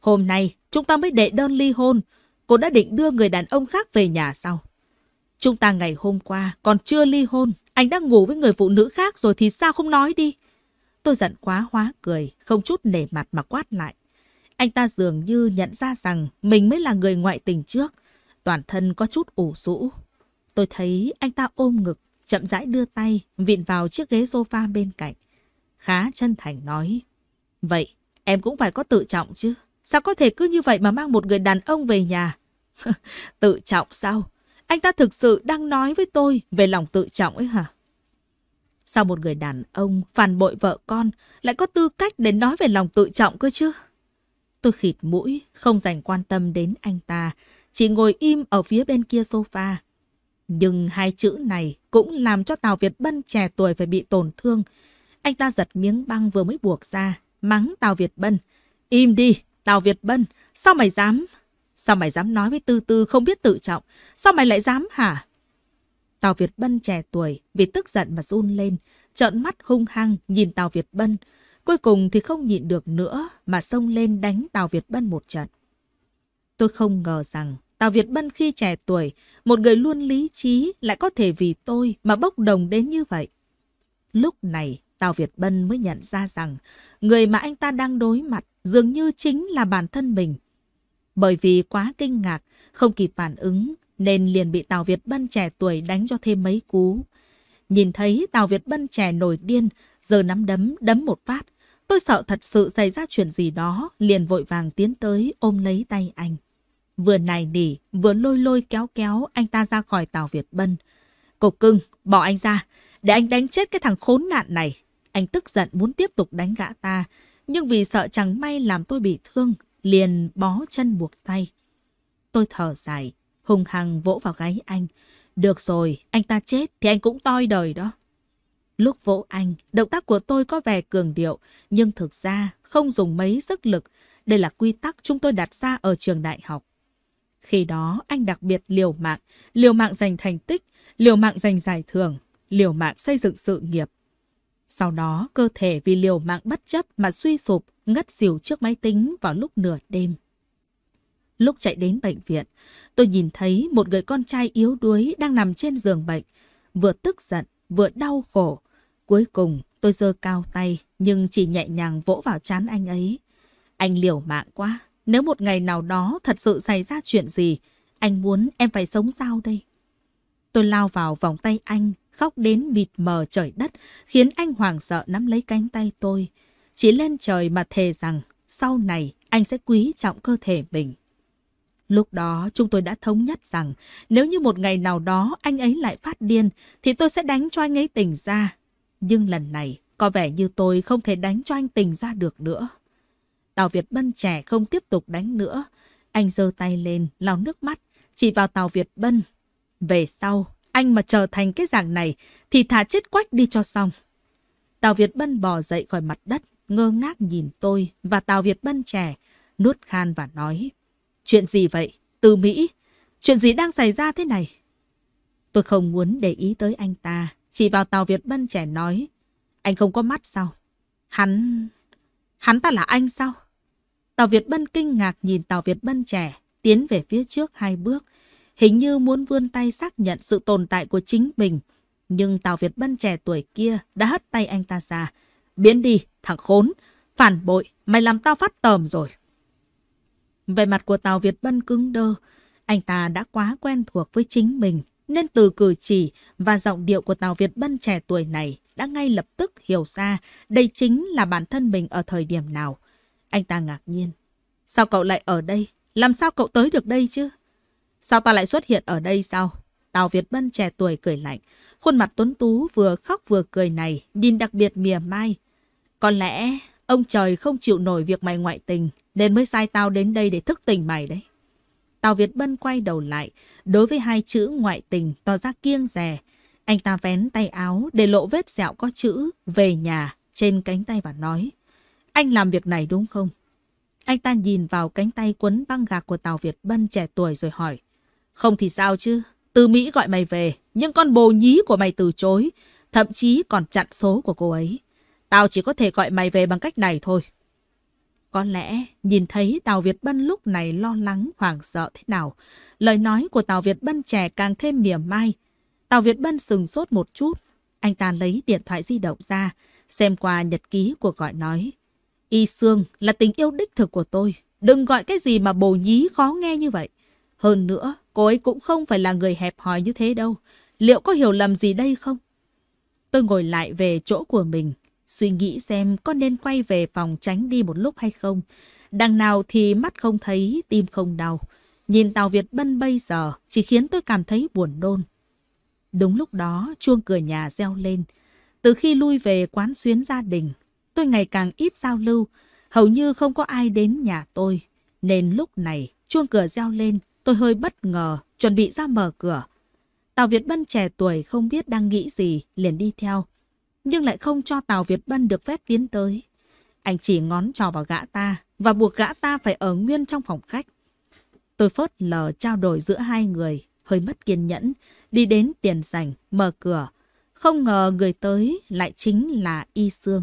Hôm nay, chúng ta mới đệ đơn ly hôn. Cô đã định đưa người đàn ông khác về nhà sao? Chúng ta ngày hôm qua còn chưa ly hôn. Anh đã ngủ với người phụ nữ khác rồi thì sao không nói đi? Tôi giận quá hóa cười, không chút nể mặt mà quát lại. Anh ta dường như nhận ra rằng mình mới là người ngoại tình trước. Toàn thân có chút ủ rũ. Tôi thấy anh ta ôm ngực, chậm rãi đưa tay, vịn vào chiếc ghế sofa bên cạnh khá chân thành nói. Vậy, em cũng phải có tự trọng chứ. Sao có thể cứ như vậy mà mang một người đàn ông về nhà? tự trọng sao? Anh ta thực sự đang nói với tôi về lòng tự trọng ấy hả? Sao một người đàn ông phản bội vợ con lại có tư cách để nói về lòng tự trọng cơ chứ? Tôi khịt mũi, không dành quan tâm đến anh ta, chỉ ngồi im ở phía bên kia sofa. Nhưng hai chữ này cũng làm cho Tào Việt Bân trẻ tuổi phải bị tổn thương, anh ta giật miếng băng vừa mới buộc ra, mắng Tào Việt Bân. Im đi, Tào Việt Bân, sao mày dám? Sao mày dám nói với Tư Tư không biết tự trọng? Sao mày lại dám hả? Tào Việt Bân trẻ tuổi, vì tức giận mà run lên, trợn mắt hung hăng nhìn Tào Việt Bân. Cuối cùng thì không nhịn được nữa mà xông lên đánh Tào Việt Bân một trận. Tôi không ngờ rằng Tào Việt Bân khi trẻ tuổi, một người luôn lý trí lại có thể vì tôi mà bốc đồng đến như vậy. Lúc này, Tào Việt Bân mới nhận ra rằng người mà anh ta đang đối mặt dường như chính là bản thân mình. Bởi vì quá kinh ngạc, không kịp phản ứng nên liền bị Tào Việt Bân trẻ tuổi đánh cho thêm mấy cú. Nhìn thấy Tào Việt Bân trẻ nổi điên, giờ nắm đấm, đấm một phát. Tôi sợ thật sự xảy ra chuyện gì đó, liền vội vàng tiến tới ôm lấy tay anh. Vừa này nỉ, vừa lôi lôi kéo kéo anh ta ra khỏi Tào Việt Bân. Cục cưng, bỏ anh ra, để anh đánh chết cái thằng khốn nạn này. Anh tức giận muốn tiếp tục đánh gã ta, nhưng vì sợ chẳng may làm tôi bị thương, liền bó chân buộc tay. Tôi thở dài, hùng hằng vỗ vào gáy anh. Được rồi, anh ta chết thì anh cũng toi đời đó. Lúc vỗ anh, động tác của tôi có vẻ cường điệu, nhưng thực ra không dùng mấy sức lực. Đây là quy tắc chúng tôi đặt ra ở trường đại học. Khi đó, anh đặc biệt liều mạng, liều mạng giành thành tích, liều mạng giành giải thưởng, liều mạng xây dựng sự nghiệp. Sau đó, cơ thể vì liều mạng bất chấp mà suy sụp, ngất xỉu trước máy tính vào lúc nửa đêm. Lúc chạy đến bệnh viện, tôi nhìn thấy một người con trai yếu đuối đang nằm trên giường bệnh, vừa tức giận, vừa đau khổ. Cuối cùng, tôi giơ cao tay, nhưng chỉ nhẹ nhàng vỗ vào trán anh ấy. Anh liều mạng quá, nếu một ngày nào đó thật sự xảy ra chuyện gì, anh muốn em phải sống sao đây? Tôi lao vào vòng tay anh, khóc đến mịt mờ trời đất, khiến anh hoàng sợ nắm lấy cánh tay tôi. Chỉ lên trời mà thề rằng sau này anh sẽ quý trọng cơ thể mình. Lúc đó chúng tôi đã thống nhất rằng nếu như một ngày nào đó anh ấy lại phát điên thì tôi sẽ đánh cho anh ấy tỉnh ra. Nhưng lần này có vẻ như tôi không thể đánh cho anh tỉnh ra được nữa. tàu Việt Bân trẻ không tiếp tục đánh nữa. Anh giơ tay lên, lau nước mắt, chỉ vào tàu Việt Bân. Về sau, anh mà trở thành cái dạng này thì thả chết quách đi cho xong. Tào Việt Bân bò dậy khỏi mặt đất, ngơ ngác nhìn tôi và Tào Việt Bân trẻ, nuốt khan và nói. Chuyện gì vậy? Từ Mỹ? Chuyện gì đang xảy ra thế này? Tôi không muốn để ý tới anh ta, chỉ vào Tào Việt Bân trẻ nói. Anh không có mắt sao? Hắn... Hắn ta là anh sao? Tào Việt Bân kinh ngạc nhìn Tào Việt Bân trẻ, tiến về phía trước hai bước, hình như muốn vươn tay xác nhận sự tồn tại của chính mình. Nhưng Tào Việt Bân trẻ tuổi kia đã hất tay anh ta ra. Biến đi, thằng khốn, phản bội, mày làm tao phát tờm rồi. Về mặt của Tào Việt Bân cứng đơ, anh ta đã quá quen thuộc với chính mình, nên từ cử chỉ và giọng điệu của Tào Việt Bân trẻ tuổi này đã ngay lập tức hiểu ra đây chính là bản thân mình ở thời điểm nào. Anh ta ngạc nhiên. Sao cậu lại ở đây? Làm sao cậu tới được đây chứ? Sao ta lại xuất hiện ở đây sao? Tào Việt Bân trẻ tuổi cười lạnh. Khuôn mặt tuấn tú vừa khóc vừa cười này, nhìn đặc biệt mỉa mai. Có lẽ ông trời không chịu nổi việc mày ngoại tình, nên mới sai tao đến đây để thức tỉnh mày đấy. Tào Việt Bân quay đầu lại, đối với hai chữ ngoại tình tỏ ra kiêng rè. Anh ta vén tay áo để lộ vết dẹo có chữ về nhà trên cánh tay và nói. Anh làm việc này đúng không? Anh ta nhìn vào cánh tay quấn băng gạc của Tào Việt Bân trẻ tuổi rồi hỏi. Không thì sao chứ, từ Mỹ gọi mày về, nhưng con bồ nhí của mày từ chối, thậm chí còn chặn số của cô ấy. Tao chỉ có thể gọi mày về bằng cách này thôi. Có lẽ nhìn thấy Tào Việt Bân lúc này lo lắng, hoảng sợ thế nào. Lời nói của Tào Việt Bân trẻ càng thêm mỉa mai. Tào Việt Bân sừng sốt một chút. Anh ta lấy điện thoại di động ra, xem qua nhật ký của gọi nói. Y Sương là tình yêu đích thực của tôi. Đừng gọi cái gì mà bồ nhí khó nghe như vậy. Hơn nữa, Cô ấy cũng không phải là người hẹp hòi như thế đâu. Liệu có hiểu lầm gì đây không? Tôi ngồi lại về chỗ của mình, suy nghĩ xem có nên quay về phòng tránh đi một lúc hay không. Đằng nào thì mắt không thấy, tim không đau. Nhìn Tàu Việt Bân bây giờ chỉ khiến tôi cảm thấy buồn đôn. Đúng lúc đó, chuông cửa nhà reo lên. Từ khi lui về quán xuyến gia đình, tôi ngày càng ít giao lưu, hầu như không có ai đến nhà tôi. Nên lúc này, chuông cửa reo lên, Tôi hơi bất ngờ, chuẩn bị ra mở cửa. Tào Việt Bân trẻ tuổi không biết đang nghĩ gì, liền đi theo. Nhưng lại không cho Tào Việt Bân được phép tiến tới. Anh chỉ ngón trò vào gã ta và buộc gã ta phải ở nguyên trong phòng khách. Tôi phớt lờ trao đổi giữa hai người, hơi mất kiên nhẫn, đi đến tiền sảnh, mở cửa. Không ngờ người tới lại chính là Y Sương.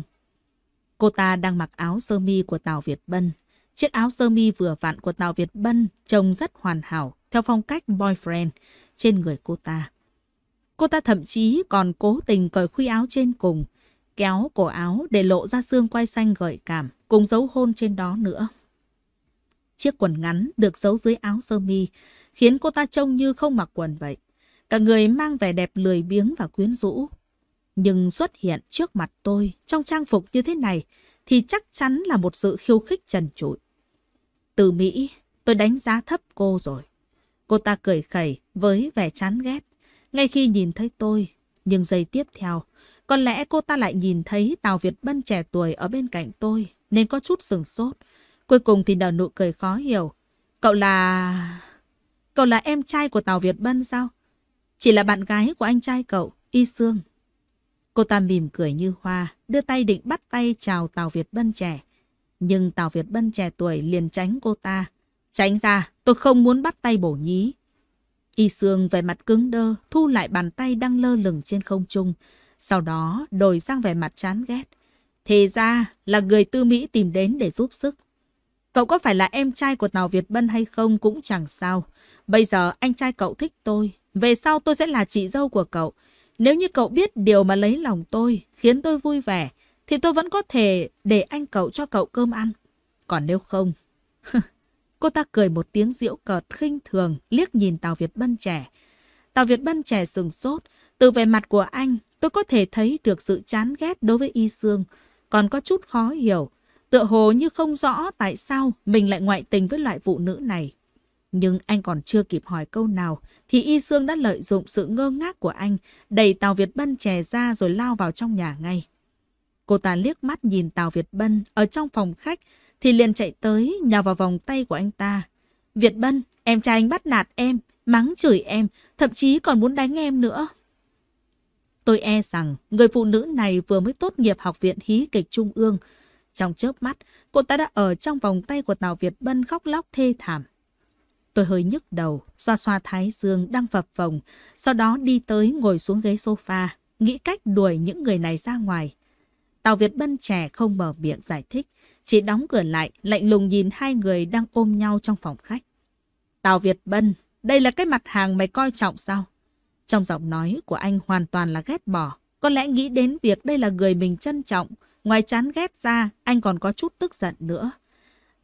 Cô ta đang mặc áo sơ mi của Tào Việt Bân, Chiếc áo sơ mi vừa vặn của Tào Việt Bân trông rất hoàn hảo, theo phong cách boyfriend trên người cô ta. Cô ta thậm chí còn cố tình cởi khuy áo trên cùng, kéo cổ áo để lộ ra xương quay xanh gợi cảm, cùng dấu hôn trên đó nữa. Chiếc quần ngắn được giấu dưới áo sơ mi, khiến cô ta trông như không mặc quần vậy. Cả người mang vẻ đẹp lười biếng và quyến rũ. Nhưng xuất hiện trước mặt tôi trong trang phục như thế này thì chắc chắn là một sự khiêu khích trần trụi. Từ Mỹ, tôi đánh giá thấp cô rồi. Cô ta cười khẩy với vẻ chán ghét. Ngay khi nhìn thấy tôi, nhưng giây tiếp theo, có lẽ cô ta lại nhìn thấy Tào Việt Bân trẻ tuổi ở bên cạnh tôi, nên có chút sừng sốt. Cuối cùng thì nở nụ cười khó hiểu. Cậu là... Cậu là em trai của Tào Việt Bân sao? Chỉ là bạn gái của anh trai cậu, Y Sương. Cô ta mỉm cười như hoa, đưa tay định bắt tay chào Tào Việt Bân trẻ. Nhưng Tào Việt Bân trẻ tuổi liền tránh cô ta. Tránh ra, tôi không muốn bắt tay bổ nhí. Y Sương về mặt cứng đơ, thu lại bàn tay đang lơ lửng trên không trung. Sau đó đổi sang vẻ mặt chán ghét. Thì ra là người tư Mỹ tìm đến để giúp sức. Cậu có phải là em trai của Tào Việt Bân hay không cũng chẳng sao. Bây giờ anh trai cậu thích tôi. Về sau tôi sẽ là chị dâu của cậu. Nếu như cậu biết điều mà lấy lòng tôi, khiến tôi vui vẻ, thì tôi vẫn có thể để anh cậu cho cậu cơm ăn. Còn nếu không... cô ta cười một tiếng diễu cợt khinh thường, liếc nhìn Tào Việt Bân trẻ. Tào Việt Bân trẻ sừng sốt. Từ vẻ mặt của anh, tôi có thể thấy được sự chán ghét đối với Y Sương. Còn có chút khó hiểu. Tựa hồ như không rõ tại sao mình lại ngoại tình với loại phụ nữ này. Nhưng anh còn chưa kịp hỏi câu nào thì Y Sương đã lợi dụng sự ngơ ngác của anh, đẩy Tào Việt Bân chè ra rồi lao vào trong nhà ngay. Cô ta liếc mắt nhìn Tào Việt Bân ở trong phòng khách thì liền chạy tới nhào vào vòng tay của anh ta. Việt Bân, em trai anh bắt nạt em, mắng chửi em, thậm chí còn muốn đánh em nữa. Tôi e rằng người phụ nữ này vừa mới tốt nghiệp Học viện Hí kịch Trung ương. Trong chớp mắt, cô ta đã ở trong vòng tay của Tào Việt Bân khóc lóc thê thảm. Tôi hơi nhức đầu, xoa xoa thái dương đang vập vồng sau đó đi tới ngồi xuống ghế sofa, nghĩ cách đuổi những người này ra ngoài. Tàu Việt Bân trẻ không mở miệng giải thích, chỉ đóng cửa lại, lạnh lùng nhìn hai người đang ôm nhau trong phòng khách. Tàu Việt Bân, đây là cái mặt hàng mày coi trọng sao? Trong giọng nói của anh hoàn toàn là ghét bỏ, có lẽ nghĩ đến việc đây là người mình trân trọng, ngoài chán ghét ra, anh còn có chút tức giận nữa.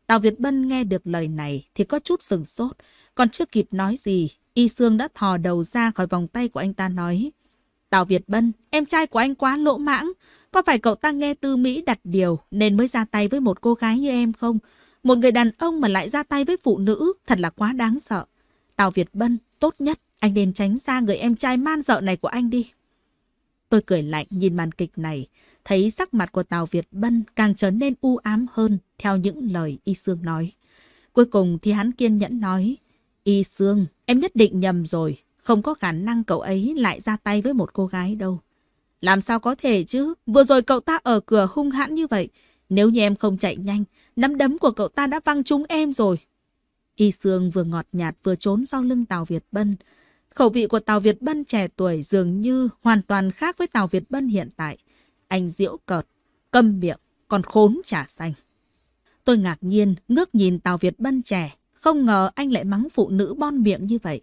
Tào Việt Bân nghe được lời này thì có chút sừng sốt, còn chưa kịp nói gì, Y Sương đã thò đầu ra khỏi vòng tay của anh ta nói. Tào Việt Bân, em trai của anh quá lỗ mãng, có phải cậu ta nghe tư Mỹ đặt điều nên mới ra tay với một cô gái như em không? Một người đàn ông mà lại ra tay với phụ nữ thật là quá đáng sợ. Tào Việt Bân, tốt nhất anh nên tránh xa người em trai man dợ này của anh đi. Tôi cười lạnh nhìn màn kịch này, thấy sắc mặt của Tào Việt Bân càng trở nên u ám hơn theo những lời Y Sương nói. Cuối cùng thì hắn kiên nhẫn nói, Y Sương, em nhất định nhầm rồi, không có khả năng cậu ấy lại ra tay với một cô gái đâu. Làm sao có thể chứ, vừa rồi cậu ta ở cửa hung hãn như vậy, nếu như em không chạy nhanh, nắm đấm của cậu ta đã văng trúng em rồi. Y Sương vừa ngọt nhạt vừa trốn sau lưng Tào Việt Bân. Khẩu vị của Tào Việt Bân trẻ tuổi dường như hoàn toàn khác với Tào Việt Bân hiện tại. Anh diễu cợt, câm miệng, còn khốn trả xanh. Tôi ngạc nhiên, ngước nhìn Tào Việt Bân trẻ. Không ngờ anh lại mắng phụ nữ bon miệng như vậy.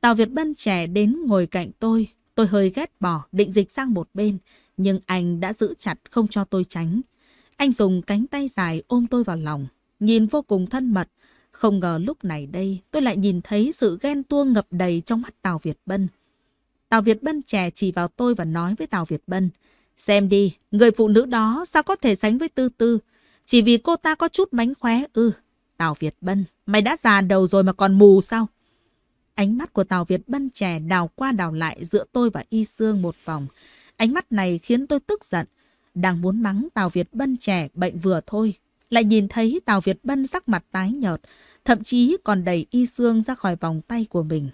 Tào Việt Bân trẻ đến ngồi cạnh tôi. Tôi hơi ghét bỏ, định dịch sang một bên. Nhưng anh đã giữ chặt không cho tôi tránh. Anh dùng cánh tay dài ôm tôi vào lòng. Nhìn vô cùng thân mật. Không ngờ lúc này đây tôi lại nhìn thấy sự ghen tuông ngập đầy trong mắt Tào Việt Bân. Tào Việt Bân trẻ chỉ vào tôi và nói với Tào Việt Bân. Xem đi, người phụ nữ đó sao có thể sánh với Tư Tư? Chỉ vì cô ta có chút mánh khóe ư. Tào Việt Bân, mày đã già đầu rồi mà còn mù sao? Ánh mắt của Tào Việt Bân trẻ đào qua đào lại giữa tôi và Y Sương một vòng. Ánh mắt này khiến tôi tức giận. Đang muốn mắng Tào Việt Bân trẻ bệnh vừa thôi. Lại nhìn thấy Tào Việt Bân sắc mặt tái nhợt, thậm chí còn đẩy Y Sương ra khỏi vòng tay của mình.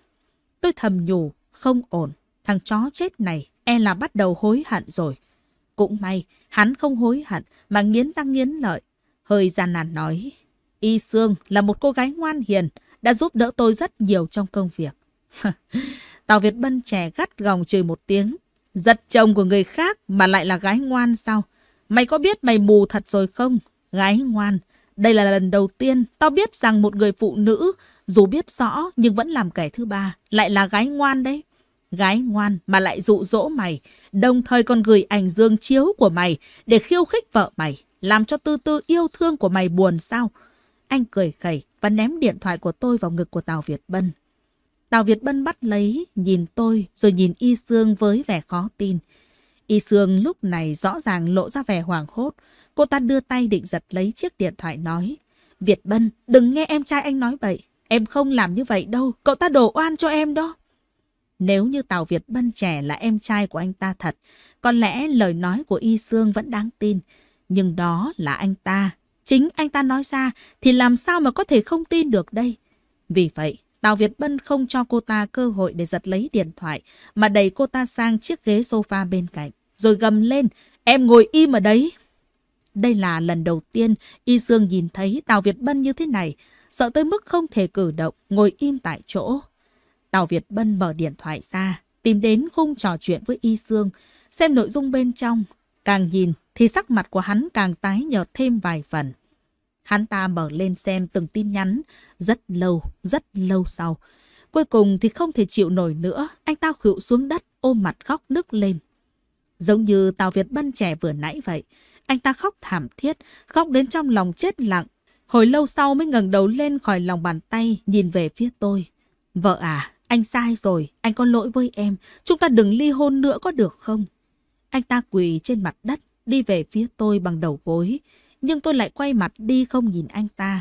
Tôi thầm nhủ, không ổn, thằng chó chết này e là bắt đầu hối hận rồi. Cũng may, hắn không hối hận mà nghiến răng nghiến lợi. Hơi gian nàn nói, Y Sương là một cô gái ngoan hiền, đã giúp đỡ tôi rất nhiều trong công việc. Tào Việt Bân trẻ gắt gòng chửi một tiếng. Giật chồng của người khác mà lại là gái ngoan sao? Mày có biết mày mù thật rồi không? Gái ngoan, đây là lần đầu tiên tao biết rằng một người phụ nữ dù biết rõ nhưng vẫn làm kẻ thứ ba lại là gái ngoan đấy gái ngoan mà lại dụ dỗ mày, đồng thời còn gửi ảnh dương chiếu của mày để khiêu khích vợ mày, làm cho tư tư yêu thương của mày buồn sao? Anh cười khẩy và ném điện thoại của tôi vào ngực của Tào Việt Bân. Tào Việt Bân bắt lấy, nhìn tôi rồi nhìn Y Sương với vẻ khó tin. Y Sương lúc này rõ ràng lộ ra vẻ hoảng hốt. Cô ta đưa tay định giật lấy chiếc điện thoại nói. Việt Bân, đừng nghe em trai anh nói vậy. Em không làm như vậy đâu, cậu ta đổ oan cho em đó. Nếu như Tào Việt Bân trẻ là em trai của anh ta thật, có lẽ lời nói của Y Sương vẫn đáng tin. Nhưng đó là anh ta. Chính anh ta nói ra thì làm sao mà có thể không tin được đây? Vì vậy, Tào Việt Bân không cho cô ta cơ hội để giật lấy điện thoại, mà đẩy cô ta sang chiếc ghế sofa bên cạnh, rồi gầm lên, em ngồi im ở đấy. Đây là lần đầu tiên Y Sương nhìn thấy Tào Việt Bân như thế này, sợ tới mức không thể cử động, ngồi im tại chỗ. Tào Việt Bân mở điện thoại ra, tìm đến khung trò chuyện với Y Sương, xem nội dung bên trong. Càng nhìn thì sắc mặt của hắn càng tái nhợt thêm vài phần. Hắn ta mở lên xem từng tin nhắn, rất lâu, rất lâu sau. Cuối cùng thì không thể chịu nổi nữa, anh ta khựu xuống đất, ôm mặt khóc nức lên. Giống như Tào Việt Bân trẻ vừa nãy vậy, anh ta khóc thảm thiết, khóc đến trong lòng chết lặng. Hồi lâu sau mới ngẩng đầu lên khỏi lòng bàn tay, nhìn về phía tôi. Vợ à, anh sai rồi, anh có lỗi với em, chúng ta đừng ly hôn nữa có được không? Anh ta quỳ trên mặt đất, đi về phía tôi bằng đầu gối, nhưng tôi lại quay mặt đi không nhìn anh ta.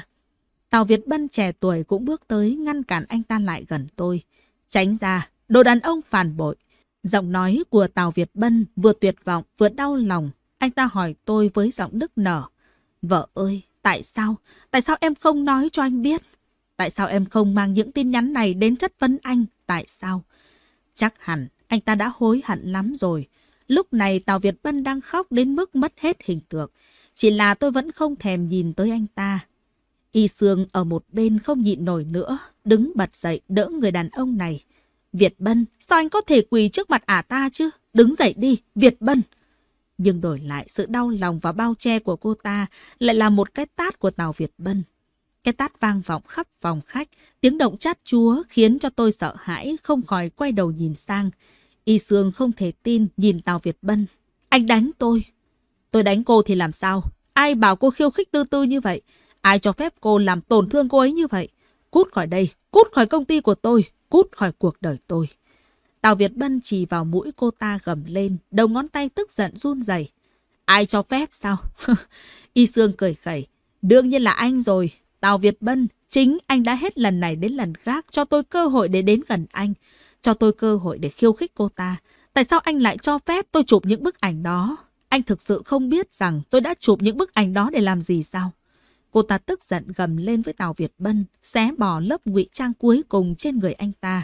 Tào Việt Bân trẻ tuổi cũng bước tới ngăn cản anh ta lại gần tôi. Tránh ra, đồ đàn ông phản bội. Giọng nói của Tào Việt Bân vừa tuyệt vọng vừa đau lòng. Anh ta hỏi tôi với giọng nức nở. Vợ ơi, tại sao? Tại sao em không nói cho anh biết? tại sao em không mang những tin nhắn này đến chất vấn anh? Tại sao? Chắc hẳn anh ta đã hối hận lắm rồi. Lúc này Tào Việt Bân đang khóc đến mức mất hết hình tượng. Chỉ là tôi vẫn không thèm nhìn tới anh ta. Y Sương ở một bên không nhịn nổi nữa, đứng bật dậy đỡ người đàn ông này. Việt Bân, sao anh có thể quỳ trước mặt ả ta chứ? Đứng dậy đi, Việt Bân! Nhưng đổi lại sự đau lòng và bao che của cô ta lại là một cái tát của Tào Việt Bân. Cái tát vang vọng khắp phòng khách, tiếng động chát chúa khiến cho tôi sợ hãi, không khỏi quay đầu nhìn sang. Y Sương không thể tin nhìn Tào Việt Bân. Anh đánh tôi. Tôi đánh cô thì làm sao? Ai bảo cô khiêu khích tư tư như vậy? Ai cho phép cô làm tổn thương cô ấy như vậy? Cút khỏi đây, cút khỏi công ty của tôi, cút khỏi cuộc đời tôi. Tào Việt Bân chỉ vào mũi cô ta gầm lên, đầu ngón tay tức giận run rẩy. Ai cho phép sao? y Sương cười khẩy. Đương nhiên là anh rồi, Tào Việt Bân, chính anh đã hết lần này đến lần khác cho tôi cơ hội để đến gần anh, cho tôi cơ hội để khiêu khích cô ta. Tại sao anh lại cho phép tôi chụp những bức ảnh đó? Anh thực sự không biết rằng tôi đã chụp những bức ảnh đó để làm gì sao? Cô ta tức giận gầm lên với Tào Việt Bân, xé bỏ lớp ngụy trang cuối cùng trên người anh ta.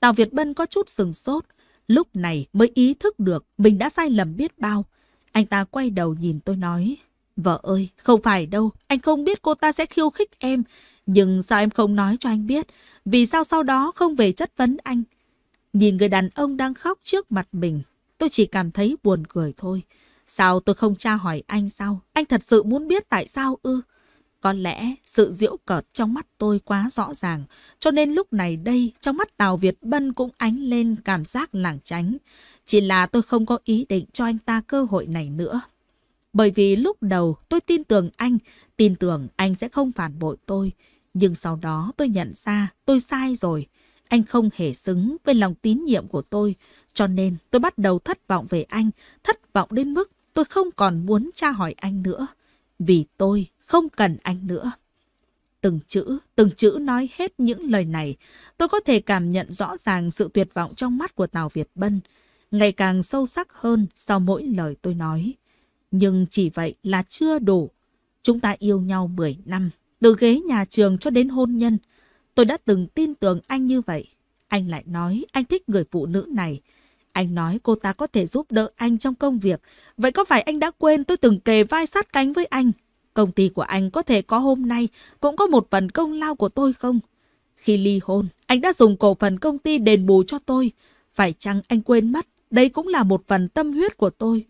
Tào Việt Bân có chút sừng sốt, lúc này mới ý thức được mình đã sai lầm biết bao. Anh ta quay đầu nhìn tôi nói, Vợ ơi, không phải đâu, anh không biết cô ta sẽ khiêu khích em. Nhưng sao em không nói cho anh biết? Vì sao sau đó không về chất vấn anh? Nhìn người đàn ông đang khóc trước mặt mình, tôi chỉ cảm thấy buồn cười thôi. Sao tôi không tra hỏi anh sao? Anh thật sự muốn biết tại sao ư? Có lẽ sự diễu cợt trong mắt tôi quá rõ ràng, cho nên lúc này đây trong mắt Tào Việt Bân cũng ánh lên cảm giác lảng tránh. Chỉ là tôi không có ý định cho anh ta cơ hội này nữa. Bởi vì lúc đầu tôi tin tưởng anh, tin tưởng anh sẽ không phản bội tôi. Nhưng sau đó tôi nhận ra tôi sai rồi. Anh không hề xứng với lòng tín nhiệm của tôi. Cho nên tôi bắt đầu thất vọng về anh, thất vọng đến mức tôi không còn muốn tra hỏi anh nữa. Vì tôi không cần anh nữa. Từng chữ, từng chữ nói hết những lời này, tôi có thể cảm nhận rõ ràng sự tuyệt vọng trong mắt của Tào Việt Bân, ngày càng sâu sắc hơn sau mỗi lời tôi nói nhưng chỉ vậy là chưa đủ. Chúng ta yêu nhau 10 năm, từ ghế nhà trường cho đến hôn nhân. Tôi đã từng tin tưởng anh như vậy. Anh lại nói anh thích người phụ nữ này. Anh nói cô ta có thể giúp đỡ anh trong công việc. Vậy có phải anh đã quên tôi từng kề vai sát cánh với anh? Công ty của anh có thể có hôm nay, cũng có một phần công lao của tôi không? Khi ly hôn, anh đã dùng cổ phần công ty đền bù cho tôi. Phải chăng anh quên mất, đây cũng là một phần tâm huyết của tôi.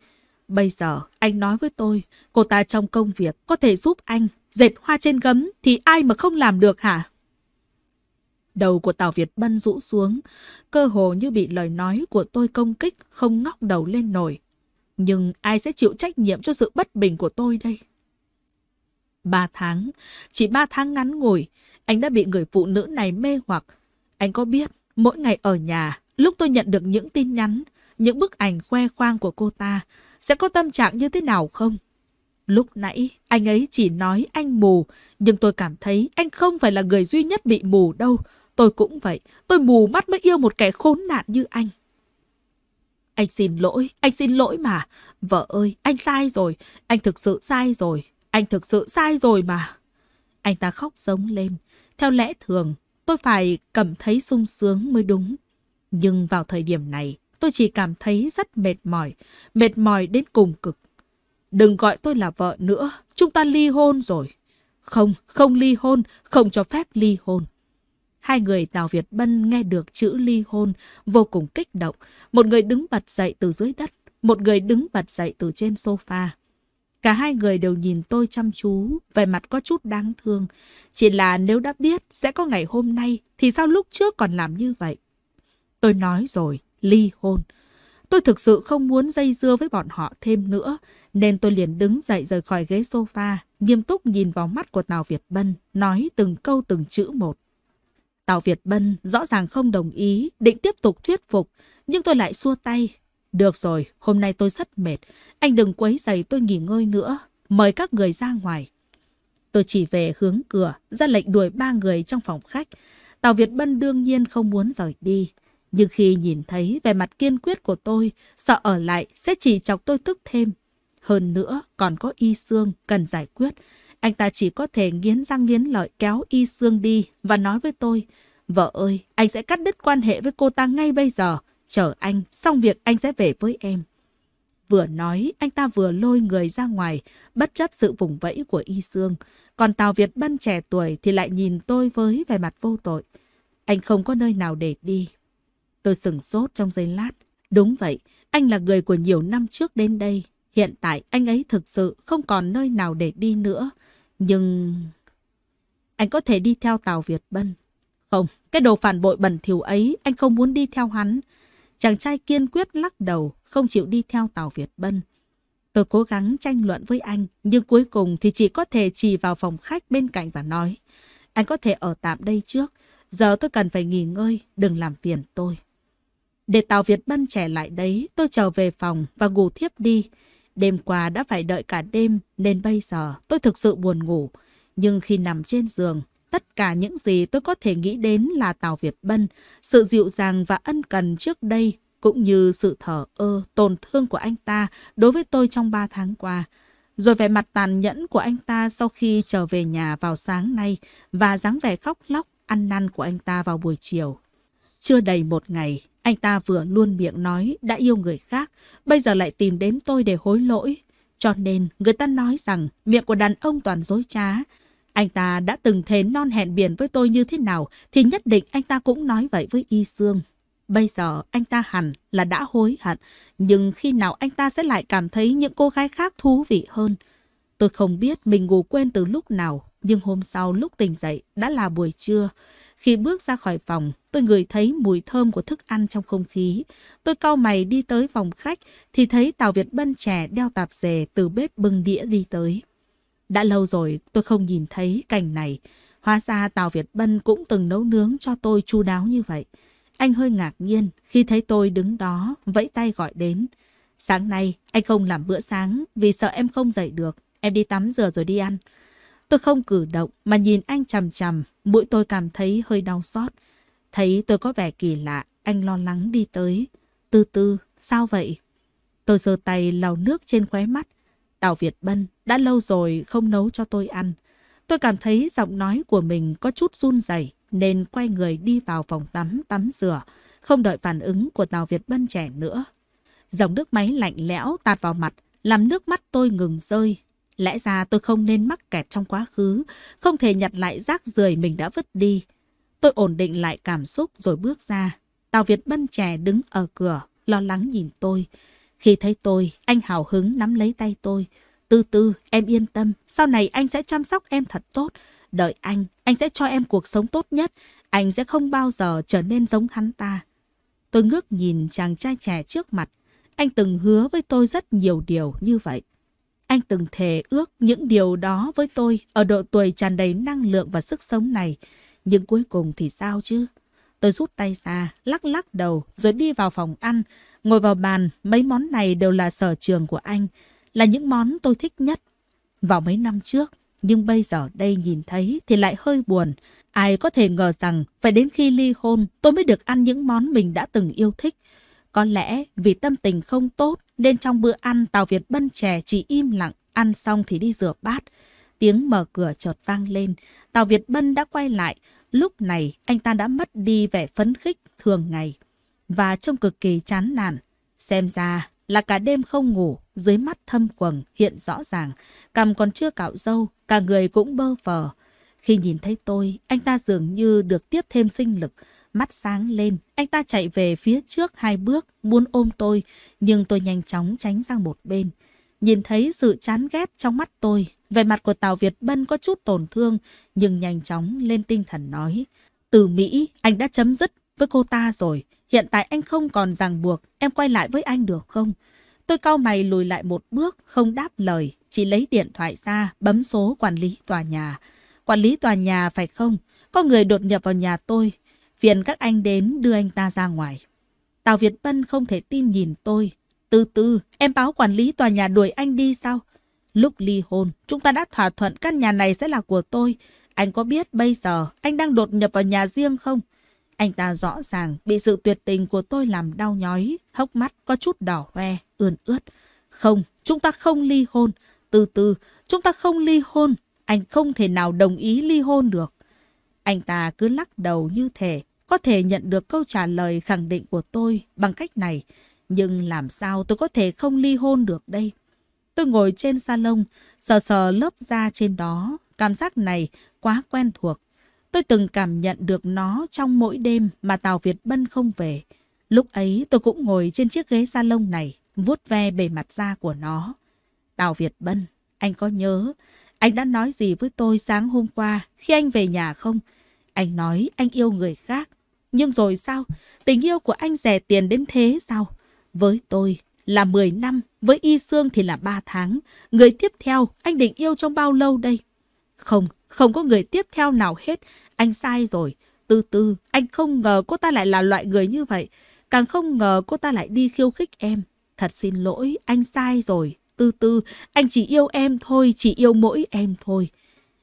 Bây giờ anh nói với tôi, cô ta trong công việc có thể giúp anh dệt hoa trên gấm thì ai mà không làm được hả? Đầu của Tào Việt Bân rũ xuống, cơ hồ như bị lời nói của tôi công kích không ngóc đầu lên nổi. Nhưng ai sẽ chịu trách nhiệm cho sự bất bình của tôi đây? Ba tháng, chỉ ba tháng ngắn ngủi, anh đã bị người phụ nữ này mê hoặc. Anh có biết, mỗi ngày ở nhà, lúc tôi nhận được những tin nhắn, những bức ảnh khoe khoang của cô ta, sẽ có tâm trạng như thế nào không? Lúc nãy anh ấy chỉ nói anh mù, nhưng tôi cảm thấy anh không phải là người duy nhất bị mù đâu. Tôi cũng vậy, tôi mù mắt mới yêu một kẻ khốn nạn như anh. Anh xin lỗi, anh xin lỗi mà. Vợ ơi, anh sai rồi, anh thực sự sai rồi, anh thực sự sai rồi mà. Anh ta khóc giống lên. Theo lẽ thường, tôi phải cảm thấy sung sướng mới đúng. Nhưng vào thời điểm này, Tôi chỉ cảm thấy rất mệt mỏi, mệt mỏi đến cùng cực. Đừng gọi tôi là vợ nữa, chúng ta ly hôn rồi. Không, không ly hôn, không cho phép ly hôn. Hai người Đào Việt Bân nghe được chữ ly hôn, vô cùng kích động. Một người đứng bật dậy từ dưới đất, một người đứng bật dậy từ trên sofa. Cả hai người đều nhìn tôi chăm chú, vẻ mặt có chút đáng thương. Chỉ là nếu đã biết sẽ có ngày hôm nay thì sao lúc trước còn làm như vậy? Tôi nói rồi, ly hôn. Tôi thực sự không muốn dây dưa với bọn họ thêm nữa, nên tôi liền đứng dậy rời khỏi ghế sofa, nghiêm túc nhìn vào mắt của Tào Việt Bân, nói từng câu từng chữ một. Tào Việt Bân rõ ràng không đồng ý, định tiếp tục thuyết phục, nhưng tôi lại xua tay. Được rồi, hôm nay tôi rất mệt, anh đừng quấy giày tôi nghỉ ngơi nữa, mời các người ra ngoài. Tôi chỉ về hướng cửa, ra lệnh đuổi ba người trong phòng khách. Tào Việt Bân đương nhiên không muốn rời đi. Nhưng khi nhìn thấy vẻ mặt kiên quyết của tôi, sợ ở lại sẽ chỉ chọc tôi tức thêm. Hơn nữa, còn có y xương cần giải quyết. Anh ta chỉ có thể nghiến răng nghiến lợi kéo y xương đi và nói với tôi, Vợ ơi, anh sẽ cắt đứt quan hệ với cô ta ngay bây giờ. Chờ anh, xong việc anh sẽ về với em. Vừa nói, anh ta vừa lôi người ra ngoài, bất chấp sự vùng vẫy của Y xương. Còn Tào Việt Bân trẻ tuổi thì lại nhìn tôi với vẻ mặt vô tội. Anh không có nơi nào để đi Tôi sừng sốt trong giây lát. Đúng vậy, anh là người của nhiều năm trước đến đây. Hiện tại anh ấy thực sự không còn nơi nào để đi nữa. Nhưng... Anh có thể đi theo Tàu Việt Bân. Không, cái đồ phản bội bẩn thỉu ấy, anh không muốn đi theo hắn. Chàng trai kiên quyết lắc đầu, không chịu đi theo Tàu Việt Bân. Tôi cố gắng tranh luận với anh, nhưng cuối cùng thì chỉ có thể chỉ vào phòng khách bên cạnh và nói. Anh có thể ở tạm đây trước, giờ tôi cần phải nghỉ ngơi, đừng làm phiền tôi. Để Tào Việt Bân trẻ lại đấy, tôi trở về phòng và ngủ thiếp đi. Đêm qua đã phải đợi cả đêm nên bây giờ tôi thực sự buồn ngủ. Nhưng khi nằm trên giường, tất cả những gì tôi có thể nghĩ đến là Tào Việt Bân, sự dịu dàng và ân cần trước đây, cũng như sự thở ơ, tổn thương của anh ta đối với tôi trong ba tháng qua. Rồi vẻ mặt tàn nhẫn của anh ta sau khi trở về nhà vào sáng nay và dáng vẻ khóc lóc ăn năn của anh ta vào buổi chiều chưa đầy một ngày, anh ta vừa luôn miệng nói đã yêu người khác, bây giờ lại tìm đến tôi để hối lỗi. Cho nên người ta nói rằng miệng của đàn ông toàn dối trá. Anh ta đã từng thế non hẹn biển với tôi như thế nào thì nhất định anh ta cũng nói vậy với Y Dương. Bây giờ anh ta hẳn là đã hối hận, nhưng khi nào anh ta sẽ lại cảm thấy những cô gái khác thú vị hơn. Tôi không biết mình ngủ quên từ lúc nào, nhưng hôm sau lúc tỉnh dậy đã là buổi trưa. Khi bước ra khỏi phòng, tôi ngửi thấy mùi thơm của thức ăn trong không khí. Tôi cau mày đi tới phòng khách thì thấy Tào Việt Bân trẻ đeo tạp dề từ bếp bưng đĩa đi tới. Đã lâu rồi tôi không nhìn thấy cảnh này. Hóa ra Tào Việt Bân cũng từng nấu nướng cho tôi chu đáo như vậy. Anh hơi ngạc nhiên khi thấy tôi đứng đó vẫy tay gọi đến. Sáng nay anh không làm bữa sáng vì sợ em không dậy được. Em đi tắm rửa rồi đi ăn. Tôi không cử động mà nhìn anh chằm chằm, mũi tôi cảm thấy hơi đau xót. Thấy tôi có vẻ kỳ lạ, anh lo lắng đi tới. Từ từ, sao vậy? Tôi giơ tay lau nước trên khóe mắt. Tào Việt Bân đã lâu rồi không nấu cho tôi ăn. Tôi cảm thấy giọng nói của mình có chút run rẩy nên quay người đi vào phòng tắm tắm rửa, không đợi phản ứng của Tào Việt Bân trẻ nữa. Dòng nước máy lạnh lẽo tạt vào mặt, làm nước mắt tôi ngừng rơi, Lẽ ra tôi không nên mắc kẹt trong quá khứ, không thể nhặt lại rác rưởi mình đã vứt đi. Tôi ổn định lại cảm xúc rồi bước ra. Tào Việt Bân trẻ đứng ở cửa, lo lắng nhìn tôi. Khi thấy tôi, anh hào hứng nắm lấy tay tôi. Từ từ, em yên tâm, sau này anh sẽ chăm sóc em thật tốt. Đợi anh, anh sẽ cho em cuộc sống tốt nhất. Anh sẽ không bao giờ trở nên giống hắn ta. Tôi ngước nhìn chàng trai trẻ trước mặt. Anh từng hứa với tôi rất nhiều điều như vậy. Anh từng thề ước những điều đó với tôi ở độ tuổi tràn đầy năng lượng và sức sống này. Nhưng cuối cùng thì sao chứ? Tôi rút tay ra, lắc lắc đầu rồi đi vào phòng ăn. Ngồi vào bàn, mấy món này đều là sở trường của anh, là những món tôi thích nhất. Vào mấy năm trước, nhưng bây giờ đây nhìn thấy thì lại hơi buồn. Ai có thể ngờ rằng phải đến khi ly hôn tôi mới được ăn những món mình đã từng yêu thích. Có lẽ vì tâm tình không tốt nên trong bữa ăn Tào Việt bân chè chỉ im lặng, ăn xong thì đi rửa bát. Tiếng mở cửa chợt vang lên, Tào Việt Bân đã quay lại. Lúc này anh ta đã mất đi vẻ phấn khích thường ngày và trông cực kỳ chán nản. Xem ra là cả đêm không ngủ, dưới mắt thâm quầng hiện rõ ràng, cằm còn chưa cạo râu, cả người cũng bơ phờ. Khi nhìn thấy tôi, anh ta dường như được tiếp thêm sinh lực, mắt sáng lên. Anh ta chạy về phía trước hai bước, muốn ôm tôi, nhưng tôi nhanh chóng tránh sang một bên. Nhìn thấy sự chán ghét trong mắt tôi, vẻ mặt của Tào Việt Bân có chút tổn thương, nhưng nhanh chóng lên tinh thần nói. Từ Mỹ, anh đã chấm dứt với cô ta rồi. Hiện tại anh không còn ràng buộc, em quay lại với anh được không? Tôi cau mày lùi lại một bước, không đáp lời, chỉ lấy điện thoại ra, bấm số quản lý tòa nhà. Quản lý tòa nhà phải không? Có người đột nhập vào nhà tôi, Viện các anh đến đưa anh ta ra ngoài. Tào Việt Bân không thể tin nhìn tôi. Từ từ, em báo quản lý tòa nhà đuổi anh đi sao? Lúc ly hôn, chúng ta đã thỏa thuận căn nhà này sẽ là của tôi. Anh có biết bây giờ anh đang đột nhập vào nhà riêng không? Anh ta rõ ràng bị sự tuyệt tình của tôi làm đau nhói, hốc mắt có chút đỏ hoe, ươn ướt. Không, chúng ta không ly hôn. Từ từ, chúng ta không ly hôn. Anh không thể nào đồng ý ly hôn được. Anh ta cứ lắc đầu như thể có thể nhận được câu trả lời khẳng định của tôi bằng cách này, nhưng làm sao tôi có thể không ly hôn được đây? Tôi ngồi trên salon, sờ sờ lớp da trên đó, cảm giác này quá quen thuộc. Tôi từng cảm nhận được nó trong mỗi đêm mà tàu Việt Bân không về. Lúc ấy tôi cũng ngồi trên chiếc ghế salon này, vuốt ve bề mặt da của nó. Tào Việt Bân, anh có nhớ anh đã nói gì với tôi sáng hôm qua khi anh về nhà không? Anh nói anh yêu người khác, nhưng rồi sao? Tình yêu của anh rẻ tiền đến thế sao? Với tôi là 10 năm, với Y Sương thì là 3 tháng. Người tiếp theo anh định yêu trong bao lâu đây? Không, không có người tiếp theo nào hết. Anh sai rồi. Từ từ, anh không ngờ cô ta lại là loại người như vậy. Càng không ngờ cô ta lại đi khiêu khích em. Thật xin lỗi, anh sai rồi. Từ từ, anh chỉ yêu em thôi, chỉ yêu mỗi em thôi.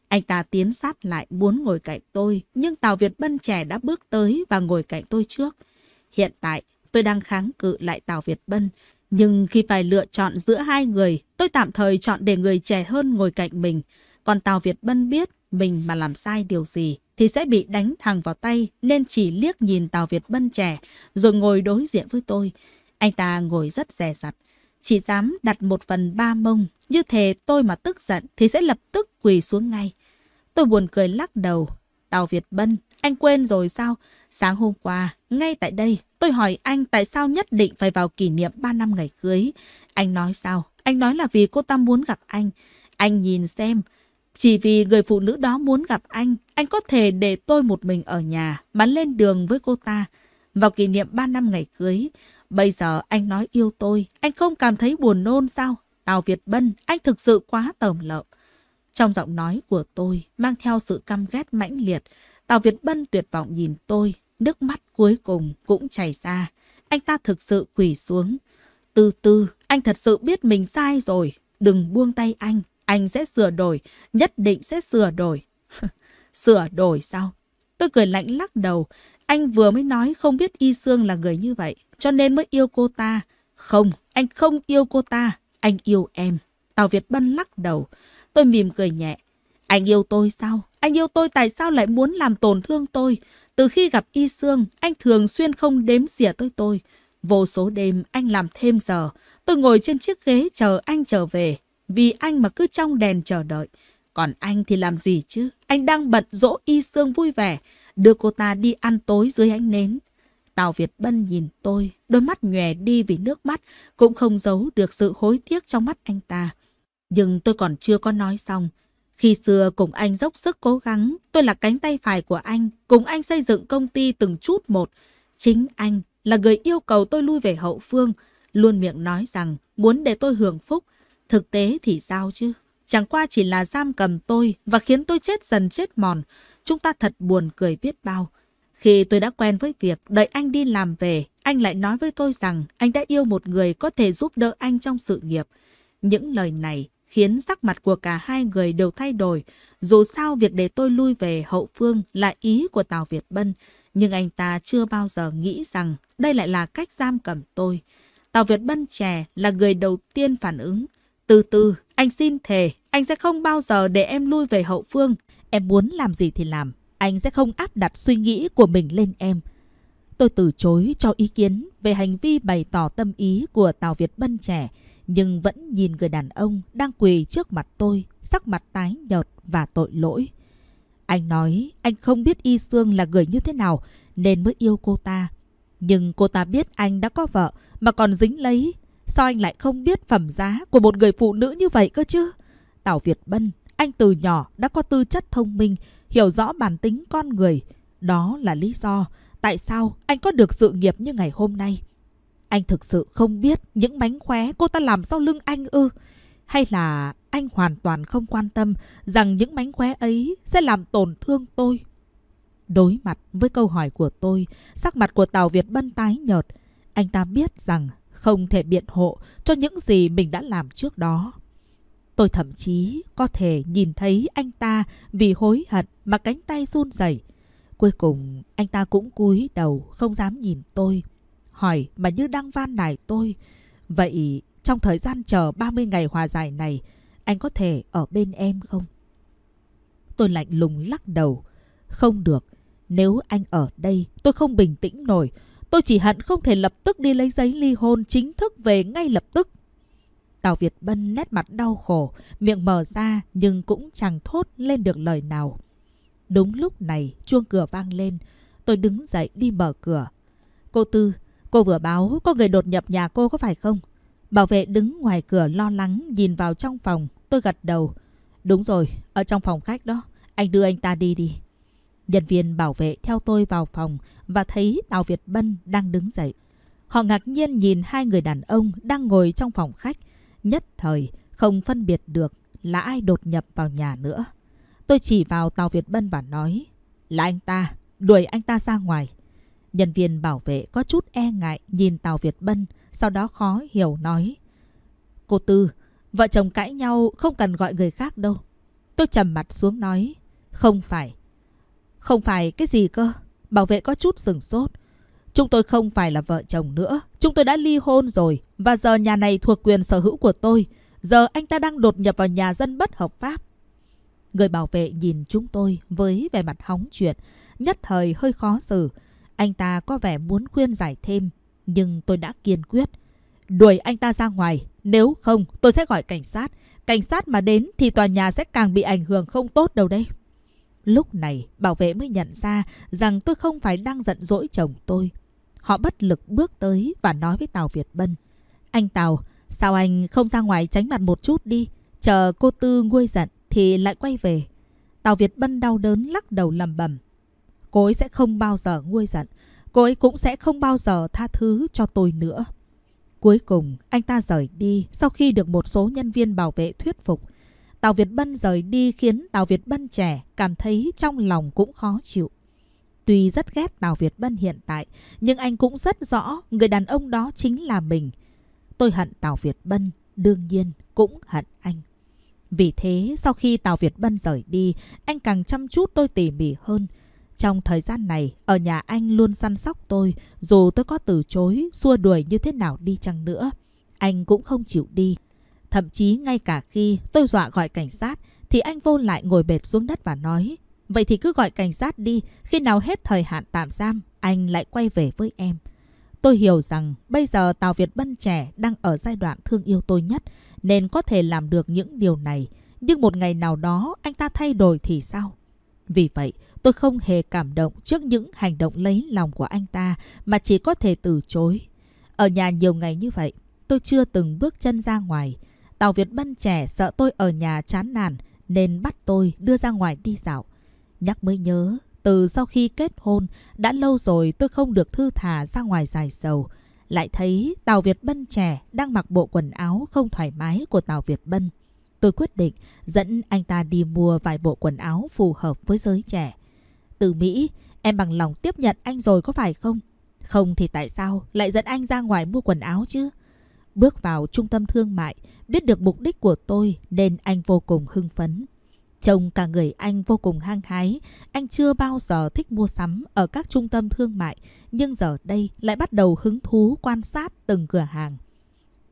Anh ta tiến sát lại muốn ngồi cạnh tôi, nhưng Tào Việt Bân trẻ đã bước tới và ngồi cạnh tôi trước. Hiện tại, tôi đang kháng cự lại Tào Việt Bân, nhưng khi phải lựa chọn giữa hai người, tôi tạm thời chọn để người trẻ hơn ngồi cạnh mình. Còn Tào Việt Bân biết mình mà làm sai điều gì thì sẽ bị đánh thẳng vào tay nên chỉ liếc nhìn Tào Việt Bân trẻ rồi ngồi đối diện với tôi. Anh ta ngồi rất rè rặt, chỉ dám đặt một phần ba mông, như thế tôi mà tức giận thì sẽ lập tức quỳ xuống ngay. Tôi buồn cười lắc đầu. Tàu Việt Bân, anh quên rồi sao? Sáng hôm qua, ngay tại đây, tôi hỏi anh tại sao nhất định phải vào kỷ niệm ba năm ngày cưới. Anh nói sao? Anh nói là vì cô ta muốn gặp anh. Anh nhìn xem, chỉ vì người phụ nữ đó muốn gặp anh, anh có thể để tôi một mình ở nhà mà lên đường với cô ta. Vào kỷ niệm ba năm ngày cưới, Bây giờ anh nói yêu tôi, anh không cảm thấy buồn nôn sao? Tào Việt Bân, anh thực sự quá tởm lợm. Trong giọng nói của tôi mang theo sự căm ghét mãnh liệt, Tào Việt Bân tuyệt vọng nhìn tôi, nước mắt cuối cùng cũng chảy ra. Anh ta thực sự quỳ xuống. Từ từ, anh thật sự biết mình sai rồi. Đừng buông tay anh, anh sẽ sửa đổi, nhất định sẽ sửa đổi. sửa đổi sao? Tôi cười lạnh lắc đầu, anh vừa mới nói không biết Y Sương là người như vậy, cho nên mới yêu cô ta. Không, anh không yêu cô ta, anh yêu em. Tào Việt Bân lắc đầu. Tôi mỉm cười nhẹ. Anh yêu tôi sao? Anh yêu tôi tại sao lại muốn làm tổn thương tôi? Từ khi gặp Y Sương, anh thường xuyên không đếm xỉa tới tôi. Vô số đêm anh làm thêm giờ. Tôi ngồi trên chiếc ghế chờ anh trở về. Vì anh mà cứ trong đèn chờ đợi. Còn anh thì làm gì chứ? Anh đang bận rỗ Y Sương vui vẻ đưa cô ta đi ăn tối dưới ánh nến. Tào Việt Bân nhìn tôi, đôi mắt nhòe đi vì nước mắt, cũng không giấu được sự hối tiếc trong mắt anh ta. Nhưng tôi còn chưa có nói xong. Khi xưa cùng anh dốc sức cố gắng, tôi là cánh tay phải của anh, cùng anh xây dựng công ty từng chút một. Chính anh là người yêu cầu tôi lui về hậu phương, luôn miệng nói rằng muốn để tôi hưởng phúc. Thực tế thì sao chứ? Chẳng qua chỉ là giam cầm tôi và khiến tôi chết dần chết mòn. Chúng ta thật buồn cười biết bao. Khi tôi đã quen với việc đợi anh đi làm về, anh lại nói với tôi rằng anh đã yêu một người có thể giúp đỡ anh trong sự nghiệp. Những lời này khiến sắc mặt của cả hai người đều thay đổi. Dù sao việc để tôi lui về hậu phương là ý của Tào Việt Bân, nhưng anh ta chưa bao giờ nghĩ rằng đây lại là cách giam cầm tôi. Tào Việt Bân trẻ là người đầu tiên phản ứng. Từ từ, anh xin thề, anh sẽ không bao giờ để em lui về hậu phương. Em muốn làm gì thì làm, anh sẽ không áp đặt suy nghĩ của mình lên em. Tôi từ chối cho ý kiến về hành vi bày tỏ tâm ý của Tào Việt Bân trẻ, nhưng vẫn nhìn người đàn ông đang quỳ trước mặt tôi, sắc mặt tái nhợt và tội lỗi. Anh nói anh không biết Y Sương là người như thế nào nên mới yêu cô ta. Nhưng cô ta biết anh đã có vợ mà còn dính lấy Sao anh lại không biết phẩm giá của một người phụ nữ như vậy cơ chứ? Tào Việt Bân, anh từ nhỏ đã có tư chất thông minh, hiểu rõ bản tính con người. Đó là lý do tại sao anh có được sự nghiệp như ngày hôm nay. Anh thực sự không biết những mánh khóe cô ta làm sau lưng anh ư? Hay là anh hoàn toàn không quan tâm rằng những mánh khóe ấy sẽ làm tổn thương tôi? Đối mặt với câu hỏi của tôi, sắc mặt của Tào Việt Bân tái nhợt. Anh ta biết rằng không thể biện hộ cho những gì mình đã làm trước đó. Tôi thậm chí có thể nhìn thấy anh ta vì hối hận mà cánh tay run rẩy. Cuối cùng anh ta cũng cúi đầu không dám nhìn tôi. Hỏi mà như đang van nài tôi. Vậy trong thời gian chờ 30 ngày hòa giải này anh có thể ở bên em không? Tôi lạnh lùng lắc đầu. Không được. Nếu anh ở đây tôi không bình tĩnh nổi. Tôi chỉ hận không thể lập tức đi lấy giấy ly hôn chính thức về ngay lập tức. Tào Việt Bân nét mặt đau khổ, miệng mở ra nhưng cũng chẳng thốt lên được lời nào. Đúng lúc này chuông cửa vang lên, tôi đứng dậy đi mở cửa. Cô Tư, cô vừa báo có người đột nhập nhà cô có phải không? Bảo vệ đứng ngoài cửa lo lắng nhìn vào trong phòng, tôi gật đầu. Đúng rồi, ở trong phòng khách đó, anh đưa anh ta đi đi. Nhân viên bảo vệ theo tôi vào phòng và thấy Tào Việt Bân đang đứng dậy. Họ ngạc nhiên nhìn hai người đàn ông đang ngồi trong phòng khách. Nhất thời, không phân biệt được là ai đột nhập vào nhà nữa. Tôi chỉ vào Tào Việt Bân và nói là anh ta, đuổi anh ta ra ngoài. Nhân viên bảo vệ có chút e ngại nhìn Tào Việt Bân, sau đó khó hiểu nói. Cô Tư, vợ chồng cãi nhau không cần gọi người khác đâu. Tôi trầm mặt xuống nói, không phải, không phải cái gì cơ. Bảo vệ có chút sừng sốt. Chúng tôi không phải là vợ chồng nữa. Chúng tôi đã ly hôn rồi. Và giờ nhà này thuộc quyền sở hữu của tôi. Giờ anh ta đang đột nhập vào nhà dân bất hợp pháp. Người bảo vệ nhìn chúng tôi với vẻ mặt hóng chuyện. Nhất thời hơi khó xử. Anh ta có vẻ muốn khuyên giải thêm. Nhưng tôi đã kiên quyết. Đuổi anh ta ra ngoài. Nếu không tôi sẽ gọi cảnh sát. Cảnh sát mà đến thì tòa nhà sẽ càng bị ảnh hưởng không tốt đâu đây. Lúc này, bảo vệ mới nhận ra rằng tôi không phải đang giận dỗi chồng tôi. Họ bất lực bước tới và nói với Tào Việt Bân. Anh Tào, sao anh không ra ngoài tránh mặt một chút đi? Chờ cô Tư nguôi giận thì lại quay về. Tào Việt Bân đau đớn lắc đầu lầm bầm. Cô ấy sẽ không bao giờ nguôi giận. Cô ấy cũng sẽ không bao giờ tha thứ cho tôi nữa. Cuối cùng, anh ta rời đi sau khi được một số nhân viên bảo vệ thuyết phục. Tào Việt Bân rời đi khiến Tào Việt Bân trẻ cảm thấy trong lòng cũng khó chịu. Tuy rất ghét Tào Việt Bân hiện tại, nhưng anh cũng rất rõ người đàn ông đó chính là mình. Tôi hận Tào Việt Bân, đương nhiên cũng hận anh. Vì thế, sau khi Tào Việt Bân rời đi, anh càng chăm chút tôi tỉ mỉ hơn. Trong thời gian này, ở nhà anh luôn săn sóc tôi, dù tôi có từ chối, xua đuổi như thế nào đi chăng nữa. Anh cũng không chịu đi, Thậm chí ngay cả khi tôi dọa gọi cảnh sát thì anh vô lại ngồi bệt xuống đất và nói Vậy thì cứ gọi cảnh sát đi, khi nào hết thời hạn tạm giam, anh lại quay về với em. Tôi hiểu rằng bây giờ Tào Việt Bân trẻ đang ở giai đoạn thương yêu tôi nhất nên có thể làm được những điều này. Nhưng một ngày nào đó anh ta thay đổi thì sao? Vì vậy, tôi không hề cảm động trước những hành động lấy lòng của anh ta mà chỉ có thể từ chối. Ở nhà nhiều ngày như vậy, tôi chưa từng bước chân ra ngoài. Tào Việt Bân trẻ sợ tôi ở nhà chán nản nên bắt tôi đưa ra ngoài đi dạo. Nhắc mới nhớ, từ sau khi kết hôn, đã lâu rồi tôi không được thư thả ra ngoài dài sầu. Lại thấy Tào Việt Bân trẻ đang mặc bộ quần áo không thoải mái của Tào Việt Bân. Tôi quyết định dẫn anh ta đi mua vài bộ quần áo phù hợp với giới trẻ. Từ Mỹ, em bằng lòng tiếp nhận anh rồi có phải không? Không thì tại sao lại dẫn anh ra ngoài mua quần áo chứ? Bước vào trung tâm thương mại, biết được mục đích của tôi nên anh vô cùng hưng phấn. Trông cả người anh vô cùng hăng hái, anh chưa bao giờ thích mua sắm ở các trung tâm thương mại, nhưng giờ đây lại bắt đầu hứng thú quan sát từng cửa hàng.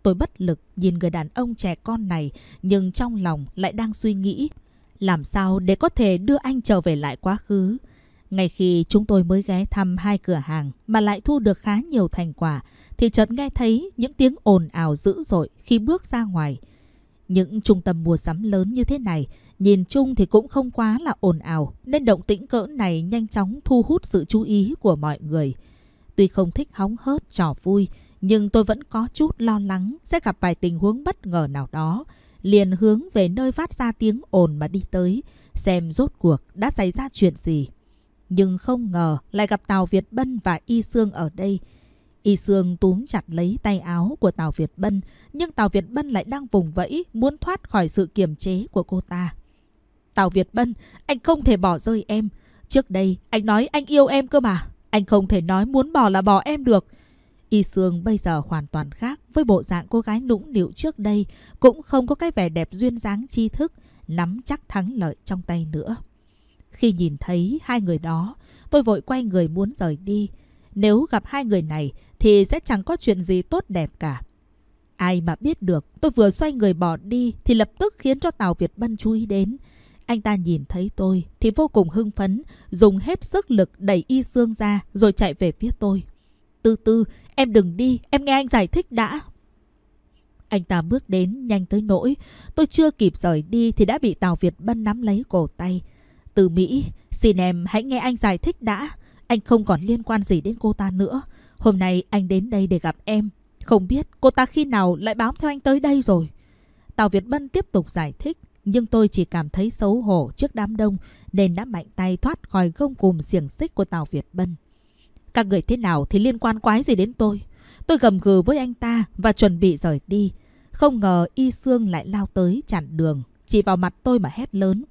Tôi bất lực nhìn người đàn ông trẻ con này, nhưng trong lòng lại đang suy nghĩ làm sao để có thể đưa anh trở về lại quá khứ. Ngay khi chúng tôi mới ghé thăm hai cửa hàng mà lại thu được khá nhiều thành quả, thì chợt nghe thấy những tiếng ồn ào dữ dội khi bước ra ngoài. Những trung tâm mua sắm lớn như thế này, nhìn chung thì cũng không quá là ồn ào, nên động tĩnh cỡ này nhanh chóng thu hút sự chú ý của mọi người. Tuy không thích hóng hớt trò vui, nhưng tôi vẫn có chút lo lắng sẽ gặp vài tình huống bất ngờ nào đó. Liền hướng về nơi phát ra tiếng ồn mà đi tới, xem rốt cuộc đã xảy ra chuyện gì. Nhưng không ngờ lại gặp Tào Việt Bân và Y Sương ở đây. Y Sương túm chặt lấy tay áo của Tào Việt Bân, nhưng Tào Việt Bân lại đang vùng vẫy, muốn thoát khỏi sự kiềm chế của cô ta. Tào Việt Bân, anh không thể bỏ rơi em. Trước đây, anh nói anh yêu em cơ mà. Anh không thể nói muốn bỏ là bỏ em được. Y Sương bây giờ hoàn toàn khác với bộ dạng cô gái nũng nịu trước đây, cũng không có cái vẻ đẹp duyên dáng tri thức, nắm chắc thắng lợi trong tay nữa. Khi nhìn thấy hai người đó, tôi vội quay người muốn rời đi. Nếu gặp hai người này, thì sẽ chẳng có chuyện gì tốt đẹp cả. Ai mà biết được, tôi vừa xoay người bỏ đi thì lập tức khiến cho Tào Việt Bân chú ý đến. Anh ta nhìn thấy tôi thì vô cùng hưng phấn, dùng hết sức lực đẩy y xương ra rồi chạy về phía tôi. Từ từ, em đừng đi, em nghe anh giải thích đã. Anh ta bước đến nhanh tới nỗi, tôi chưa kịp rời đi thì đã bị Tào Việt Bân nắm lấy cổ tay. Từ Mỹ, xin em hãy nghe anh giải thích đã, anh không còn liên quan gì đến cô ta nữa. Hôm nay anh đến đây để gặp em. Không biết cô ta khi nào lại báo theo anh tới đây rồi. Tào Việt Bân tiếp tục giải thích. Nhưng tôi chỉ cảm thấy xấu hổ trước đám đông nên đã mạnh tay thoát khỏi gông cùm xiềng xích của Tào Việt Bân. Các người thế nào thì liên quan quái gì đến tôi. Tôi gầm gừ với anh ta và chuẩn bị rời đi. Không ngờ Y Sương lại lao tới chặn đường, chỉ vào mặt tôi mà hét lớn.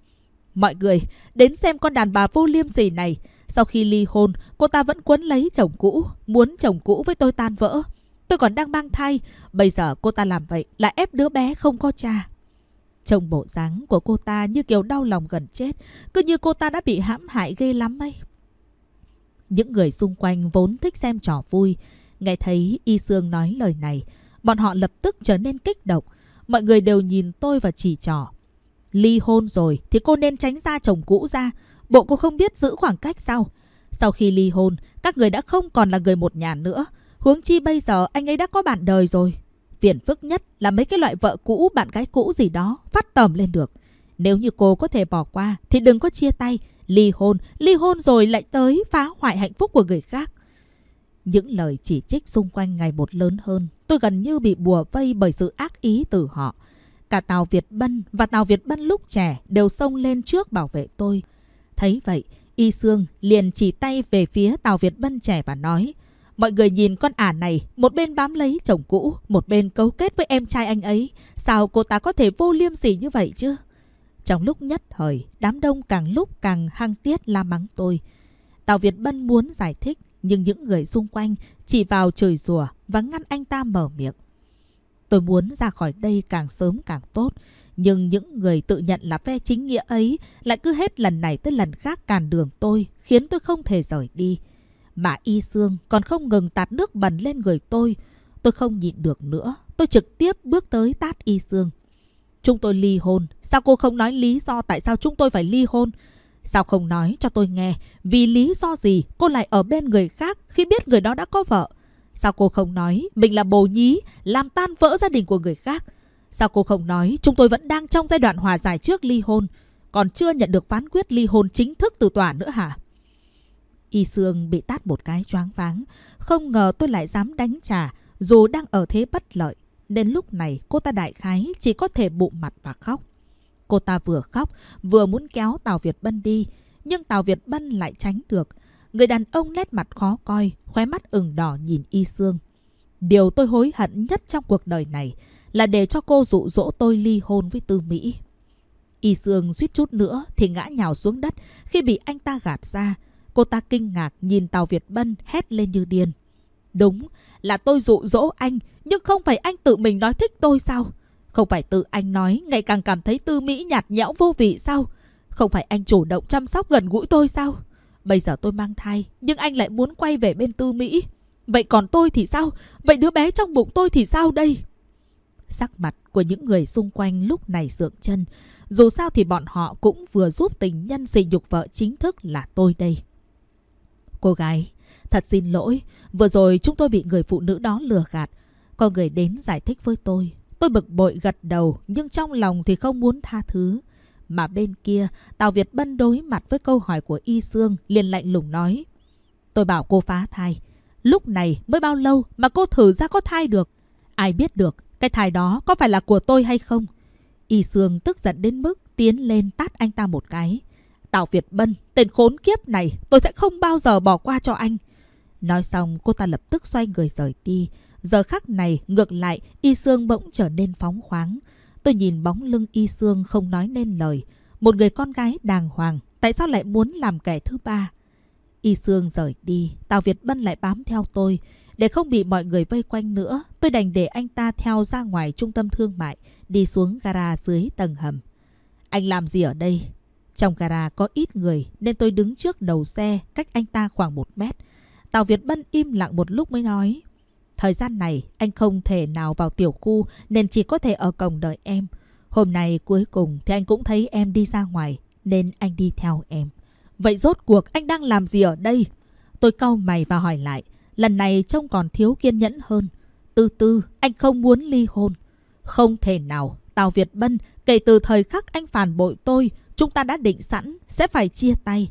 Mọi người, đến xem con đàn bà vô liêm sỉ này. Sau khi ly hôn, cô ta vẫn quấn lấy chồng cũ, muốn chồng cũ với tôi tan vỡ. Tôi còn đang mang thai, bây giờ cô ta làm vậy là ép đứa bé không có cha. Trông bộ dáng của cô ta như kiểu đau lòng gần chết, cứ như cô ta đã bị hãm hại ghê lắm ấy. Những người xung quanh vốn thích xem trò vui, nghe thấy Y Sương nói lời này, bọn họ lập tức trở nên kích động. Mọi người đều nhìn tôi và chỉ trỏ. Ly hôn rồi thì cô nên tránh ra chồng cũ ra, Bộ cô không biết giữ khoảng cách sao? Sau khi ly hôn, các người đã không còn là người một nhà nữa. Huống chi bây giờ anh ấy đã có bạn đời rồi. Phiền phức nhất là mấy cái loại vợ cũ, bạn gái cũ gì đó phát tầm lên được. Nếu như cô có thể bỏ qua thì đừng có chia tay, ly hôn, ly hôn rồi lại tới phá hoại hạnh phúc của người khác. Những lời chỉ trích xung quanh ngày một lớn hơn, tôi gần như bị bùa vây bởi sự ác ý từ họ. Cả tàu Việt Bân và tàu Việt Bân lúc trẻ đều xông lên trước bảo vệ tôi. Thấy vậy, Y Sương liền chỉ tay về phía Tào Việt Bân trẻ và nói Mọi người nhìn con ả này, một bên bám lấy chồng cũ, một bên cấu kết với em trai anh ấy. Sao cô ta có thể vô liêm sỉ như vậy chứ? Trong lúc nhất thời, đám đông càng lúc càng hăng tiết la mắng tôi. Tào Việt Bân muốn giải thích, nhưng những người xung quanh chỉ vào trời rùa và ngăn anh ta mở miệng. Tôi muốn ra khỏi đây càng sớm càng tốt, nhưng những người tự nhận là phe chính nghĩa ấy lại cứ hết lần này tới lần khác càn đường tôi, khiến tôi không thể rời đi. Mà y sương còn không ngừng tạt nước bẩn lên người tôi. Tôi không nhịn được nữa, tôi trực tiếp bước tới tát y sương. Chúng tôi ly hôn, sao cô không nói lý do tại sao chúng tôi phải ly hôn? Sao không nói cho tôi nghe Vì lý do gì cô lại ở bên người khác Khi biết người đó đã có vợ Sao cô không nói Mình là bồ nhí Làm tan vỡ gia đình của người khác Sao cô không nói chúng tôi vẫn đang trong giai đoạn hòa giải trước ly hôn, còn chưa nhận được phán quyết ly hôn chính thức từ tòa nữa hả? Y Sương bị tát một cái choáng váng, không ngờ tôi lại dám đánh trả dù đang ở thế bất lợi, nên lúc này cô ta đại khái chỉ có thể bụng mặt và khóc. Cô ta vừa khóc, vừa muốn kéo Tào Việt Bân đi, nhưng Tào Việt Bân lại tránh được. Người đàn ông nét mặt khó coi, khóe mắt ửng đỏ nhìn Y Sương. Điều tôi hối hận nhất trong cuộc đời này là để cho cô dụ dỗ tôi ly hôn với Tư Mỹ. Y Sương suýt chút nữa thì ngã nhào xuống đất khi bị anh ta gạt ra. Cô ta kinh ngạc nhìn Tào Việt Bân hét lên như điên. Đúng là tôi dụ dỗ anh, nhưng không phải anh tự mình nói thích tôi sao? Không phải tự anh nói ngày càng cảm thấy tư mỹ nhạt nhẽo vô vị sao? Không phải anh chủ động chăm sóc gần gũi tôi sao? Bây giờ tôi mang thai, nhưng anh lại muốn quay về bên tư mỹ. Vậy còn tôi thì sao? Vậy đứa bé trong bụng tôi thì sao đây? Sắc mặt của những người xung quanh lúc này dượng chân. Dù sao thì bọn họ cũng vừa giúp tình nhân sỉ nhục vợ chính thức là tôi đây. Cô gái, thật xin lỗi. Vừa rồi chúng tôi bị người phụ nữ đó lừa gạt. Có người đến giải thích với tôi. Tôi bực bội gật đầu nhưng trong lòng thì không muốn tha thứ. Mà bên kia, Tào Việt Bân đối mặt với câu hỏi của Y Sương liền lạnh lùng nói. Tôi bảo cô phá thai. Lúc này mới bao lâu mà cô thử ra có thai được? Ai biết được, cái thai đó có phải là của tôi hay không? Y Sương tức giận đến mức tiến lên tát anh ta một cái. Tào Việt Bân, tên khốn kiếp này, tôi sẽ không bao giờ bỏ qua cho anh. Nói xong cô ta lập tức xoay người rời đi. Giờ khắc này, ngược lại, Y Sương bỗng trở nên phóng khoáng. Tôi nhìn bóng lưng Y Sương không nói nên lời. Một người con gái đàng hoàng, tại sao lại muốn làm kẻ thứ ba? Y Sương rời đi, Tào Việt Bân lại bám theo tôi. Để không bị mọi người vây quanh nữa, tôi đành để anh ta theo ra ngoài trung tâm thương mại, đi xuống gara dưới tầng hầm. Anh làm gì ở đây? Trong gara có ít người nên tôi đứng trước đầu xe cách anh ta khoảng một mét. Tào Việt Bân im lặng một lúc mới nói. Thời gian này anh không thể nào vào tiểu khu nên chỉ có thể ở cổng đợi em. Hôm nay cuối cùng thì anh cũng thấy em đi ra ngoài nên anh đi theo em. Vậy rốt cuộc anh đang làm gì ở đây? Tôi cau mày và hỏi lại. Lần này trông còn thiếu kiên nhẫn hơn. Từ từ, anh không muốn ly hôn. Không thể nào, Tào Việt Bân, kể từ thời khắc anh phản bội tôi, chúng ta đã định sẵn sẽ phải chia tay.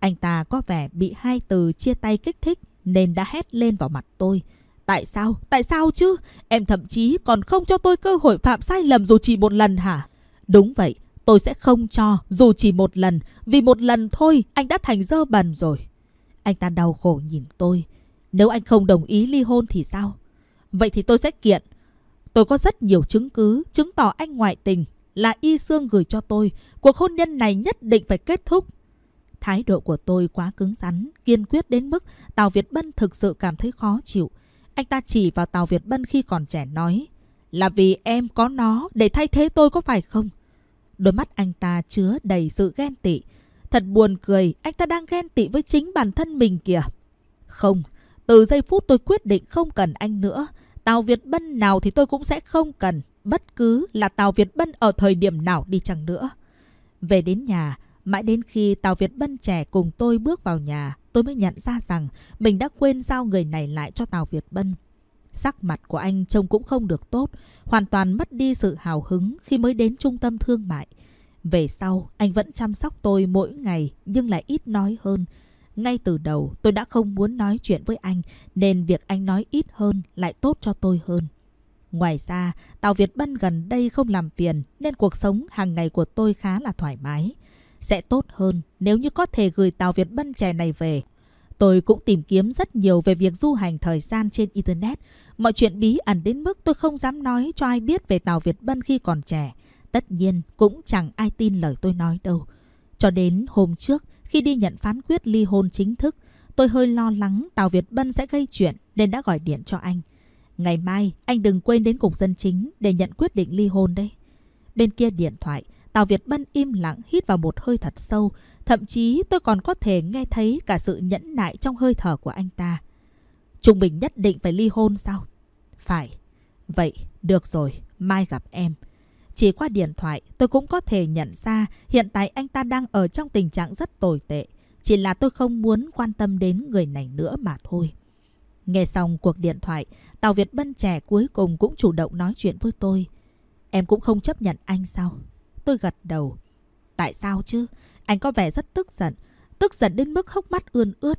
Anh ta có vẻ bị hai từ chia tay kích thích nên đã hét lên vào mặt tôi. Tại sao? Tại sao chứ? Em thậm chí còn không cho tôi cơ hội phạm sai lầm dù chỉ một lần hả? Đúng vậy, tôi sẽ không cho dù chỉ một lần. Vì một lần thôi anh đã thành dơ bẩn rồi. Anh ta đau khổ nhìn tôi. Nếu anh không đồng ý ly hôn thì sao? Vậy thì tôi sẽ kiện. Tôi có rất nhiều chứng cứ chứng tỏ anh ngoại tình là Y Sương gửi cho tôi. Cuộc hôn nhân này nhất định phải kết thúc. Thái độ của tôi quá cứng rắn, kiên quyết đến mức Tào Việt Bân thực sự cảm thấy khó chịu. Anh ta chỉ vào Tào Việt Bân khi còn trẻ nói Là vì em có nó để thay thế tôi có phải không? Đôi mắt anh ta chứa đầy sự ghen tị. Thật buồn cười, anh ta đang ghen tị với chính bản thân mình kìa. Không, từ giây phút tôi quyết định không cần anh nữa, Tào Việt Bân nào thì tôi cũng sẽ không cần, bất cứ là Tào Việt Bân ở thời điểm nào đi chăng nữa. Về đến nhà, mãi đến khi Tào Việt Bân trẻ cùng tôi bước vào nhà, tôi mới nhận ra rằng mình đã quên giao người này lại cho Tào Việt Bân. Sắc mặt của anh trông cũng không được tốt, hoàn toàn mất đi sự hào hứng khi mới đến trung tâm thương mại. Về sau, anh vẫn chăm sóc tôi mỗi ngày nhưng lại ít nói hơn. Ngay từ đầu tôi đã không muốn nói chuyện với anh nên việc anh nói ít hơn lại tốt cho tôi hơn. Ngoài ra, Tàu Việt Bân gần đây không làm phiền nên cuộc sống hàng ngày của tôi khá là thoải mái. Sẽ tốt hơn nếu như có thể gửi Tàu Việt Bân trẻ này về. Tôi cũng tìm kiếm rất nhiều về việc du hành thời gian trên Internet. Mọi chuyện bí ẩn đến mức tôi không dám nói cho ai biết về Tàu Việt Bân khi còn trẻ. Tất nhiên cũng chẳng ai tin lời tôi nói đâu. Cho đến hôm trước, khi đi nhận phán quyết ly hôn chính thức, tôi hơi lo lắng Tào Việt Bân sẽ gây chuyện nên đã gọi điện cho anh. Ngày mai, anh đừng quên đến cục dân chính để nhận quyết định ly hôn đấy. Bên kia điện thoại, Tào Việt Bân im lặng hít vào một hơi thật sâu. Thậm chí tôi còn có thể nghe thấy cả sự nhẫn nại trong hơi thở của anh ta. Trung Bình nhất định phải ly hôn sao? Phải. Vậy, được rồi, mai gặp em. Chỉ qua điện thoại, tôi cũng có thể nhận ra hiện tại anh ta đang ở trong tình trạng rất tồi tệ. Chỉ là tôi không muốn quan tâm đến người này nữa mà thôi. Nghe xong cuộc điện thoại, Tàu Việt Bân trẻ cuối cùng cũng chủ động nói chuyện với tôi. Em cũng không chấp nhận anh sao? Tôi gật đầu. Tại sao chứ? Anh có vẻ rất tức giận. Tức giận đến mức hốc mắt ươn ướt.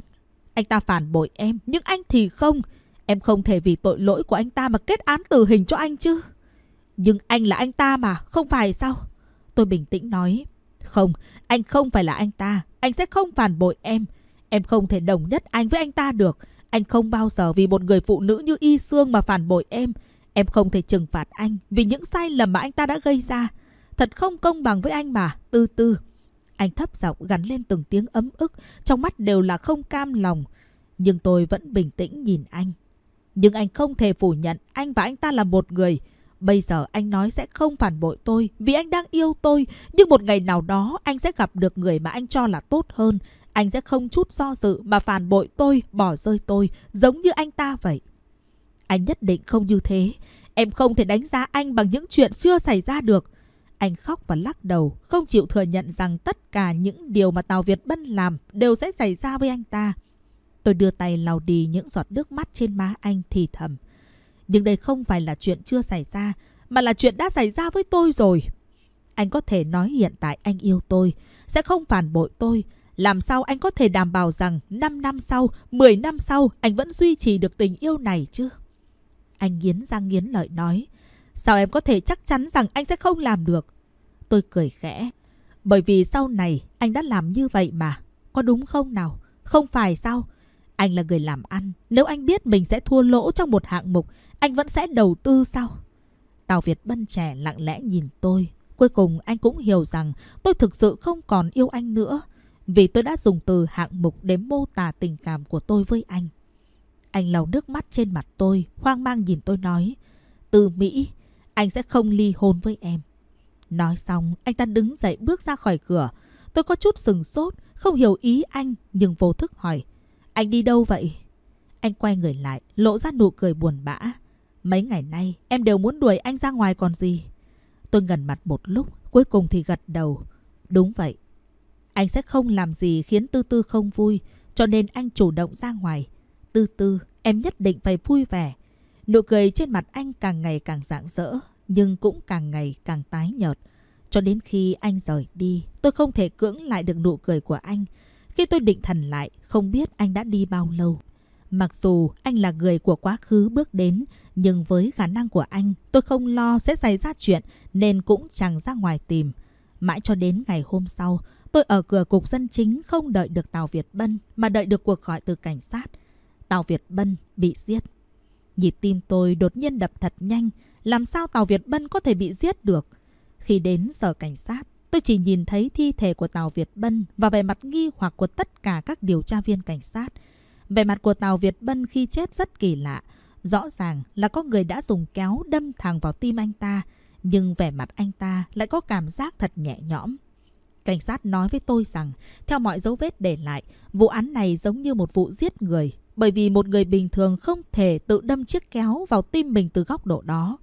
Anh ta phản bội em, nhưng anh thì không. Em không thể vì tội lỗi của anh ta mà kết án tử hình cho anh chứ. Nhưng anh là anh ta mà, không phải sao? Tôi bình tĩnh nói. Không, anh không phải là anh ta. Anh sẽ không phản bội em. Em không thể đồng nhất anh với anh ta được. Anh không bao giờ vì một người phụ nữ như Y Sương mà phản bội em. Em không thể trừng phạt anh vì những sai lầm mà anh ta đã gây ra. Thật không công bằng với anh mà, tư tư Anh thấp giọng gắn lên từng tiếng ấm ức, trong mắt đều là không cam lòng. Nhưng tôi vẫn bình tĩnh nhìn anh. Nhưng anh không thể phủ nhận anh và anh ta là một người. Bây giờ anh nói sẽ không phản bội tôi vì anh đang yêu tôi. Nhưng một ngày nào đó anh sẽ gặp được người mà anh cho là tốt hơn. Anh sẽ không chút do dự mà phản bội tôi, bỏ rơi tôi, giống như anh ta vậy. Anh nhất định không như thế. Em không thể đánh giá anh bằng những chuyện chưa xảy ra được. Anh khóc và lắc đầu, không chịu thừa nhận rằng tất cả những điều mà Tào Việt Bân làm đều sẽ xảy ra với anh ta. Tôi đưa tay lau đi những giọt nước mắt trên má anh thì thầm. Nhưng đây không phải là chuyện chưa xảy ra, mà là chuyện đã xảy ra với tôi rồi. Anh có thể nói hiện tại anh yêu tôi, sẽ không phản bội tôi. Làm sao anh có thể đảm bảo rằng 5 năm sau, 10 năm sau anh vẫn duy trì được tình yêu này chứ? Anh nghiến răng nghiến lợi nói. Sao em có thể chắc chắn rằng anh sẽ không làm được? Tôi cười khẽ. Bởi vì sau này anh đã làm như vậy mà. Có đúng không nào? Không phải sao? Anh là người làm ăn, nếu anh biết mình sẽ thua lỗ trong một hạng mục, anh vẫn sẽ đầu tư sao? Tào Việt Bân trẻ lặng lẽ nhìn tôi. Cuối cùng anh cũng hiểu rằng tôi thực sự không còn yêu anh nữa. Vì tôi đã dùng từ hạng mục để mô tả tình cảm của tôi với anh. Anh lau nước mắt trên mặt tôi, hoang mang nhìn tôi nói. Từ Mỹ, anh sẽ không ly hôn với em. Nói xong, anh ta đứng dậy bước ra khỏi cửa. Tôi có chút sừng sốt, không hiểu ý anh, nhưng vô thức hỏi. Anh đi đâu vậy? Anh quay người lại, lộ ra nụ cười buồn bã. Mấy ngày nay, em đều muốn đuổi anh ra ngoài còn gì. Tôi ngẩn mặt một lúc, cuối cùng thì gật đầu. Đúng vậy. Anh sẽ không làm gì khiến Tư Tư không vui, cho nên anh chủ động ra ngoài. Tư Tư, em nhất định phải vui vẻ. Nụ cười trên mặt anh càng ngày càng rạng rỡ, nhưng cũng càng ngày càng tái nhợt. Cho đến khi anh rời đi, tôi không thể cưỡng lại được nụ cười của anh. Khi tôi định thần lại, không biết anh đã đi bao lâu. Mặc dù anh là người của quá khứ bước đến, nhưng với khả năng của anh, tôi không lo sẽ xảy ra chuyện nên cũng chẳng ra ngoài tìm. Mãi cho đến ngày hôm sau, tôi ở cửa cục dân chính không đợi được Tàu Việt Bân mà đợi được cuộc gọi từ cảnh sát. Tàu Việt Bân bị giết. Nhịp tim tôi đột nhiên đập thật nhanh, làm sao Tàu Việt Bân có thể bị giết được? Khi đến sở cảnh sát, Tôi chỉ nhìn thấy thi thể của Tàu Việt Bân và vẻ mặt nghi hoặc của tất cả các điều tra viên cảnh sát. Vẻ mặt của Tàu Việt Bân khi chết rất kỳ lạ. Rõ ràng là có người đã dùng kéo đâm thẳng vào tim anh ta, nhưng vẻ mặt anh ta lại có cảm giác thật nhẹ nhõm. Cảnh sát nói với tôi rằng, theo mọi dấu vết để lại, vụ án này giống như một vụ giết người, bởi vì một người bình thường không thể tự đâm chiếc kéo vào tim mình từ góc độ đó.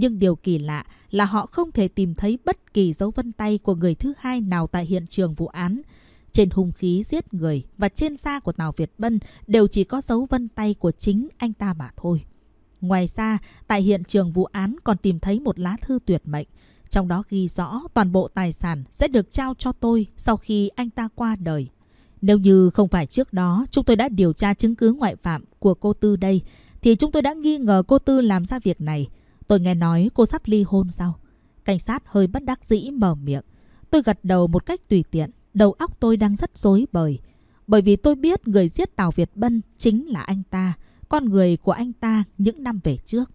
Nhưng điều kỳ lạ là họ không thể tìm thấy bất kỳ dấu vân tay của người thứ hai nào tại hiện trường vụ án. Trên hung khí giết người và trên da của Tào Việt Bân đều chỉ có dấu vân tay của chính anh ta mà thôi. Ngoài ra, tại hiện trường vụ án còn tìm thấy một lá thư tuyệt mệnh. Trong đó ghi rõ toàn bộ tài sản sẽ được trao cho tôi sau khi anh ta qua đời. Nếu như không phải trước đó chúng tôi đã điều tra chứng cứ ngoại phạm của cô Tư đây, thì chúng tôi đã nghi ngờ cô Tư làm ra việc này. Tôi nghe nói cô sắp ly hôn sao? Cảnh sát hơi bất đắc dĩ mở miệng. Tôi gật đầu một cách tùy tiện. Đầu óc tôi đang rất rối bời. Bởi vì tôi biết người giết Tào Việt Bân chính là anh ta, con người của anh ta những năm về trước.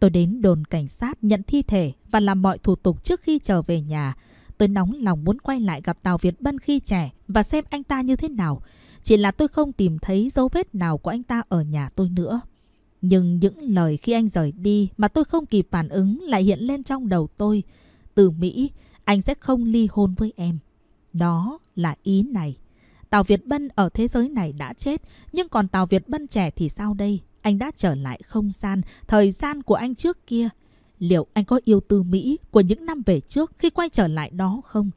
Tôi đến đồn cảnh sát nhận thi thể và làm mọi thủ tục trước khi trở về nhà. Tôi nóng lòng muốn quay lại gặp Tào Việt Bân khi trẻ và xem anh ta như thế nào. Chỉ là tôi không tìm thấy dấu vết nào của anh ta ở nhà tôi nữa. Nhưng những lời khi anh rời đi mà tôi không kịp phản ứng lại hiện lên trong đầu tôi. Từ Mỹ, anh sẽ không ly hôn với em. Đó là ý này. Tào Việt Bân ở thế giới này đã chết, nhưng còn Tào Việt Bân trẻ thì sao đây? Anh đã trở lại không gian, thời gian của anh trước kia. Liệu anh có yêu từ Mỹ của những năm về trước khi quay trở lại đó không?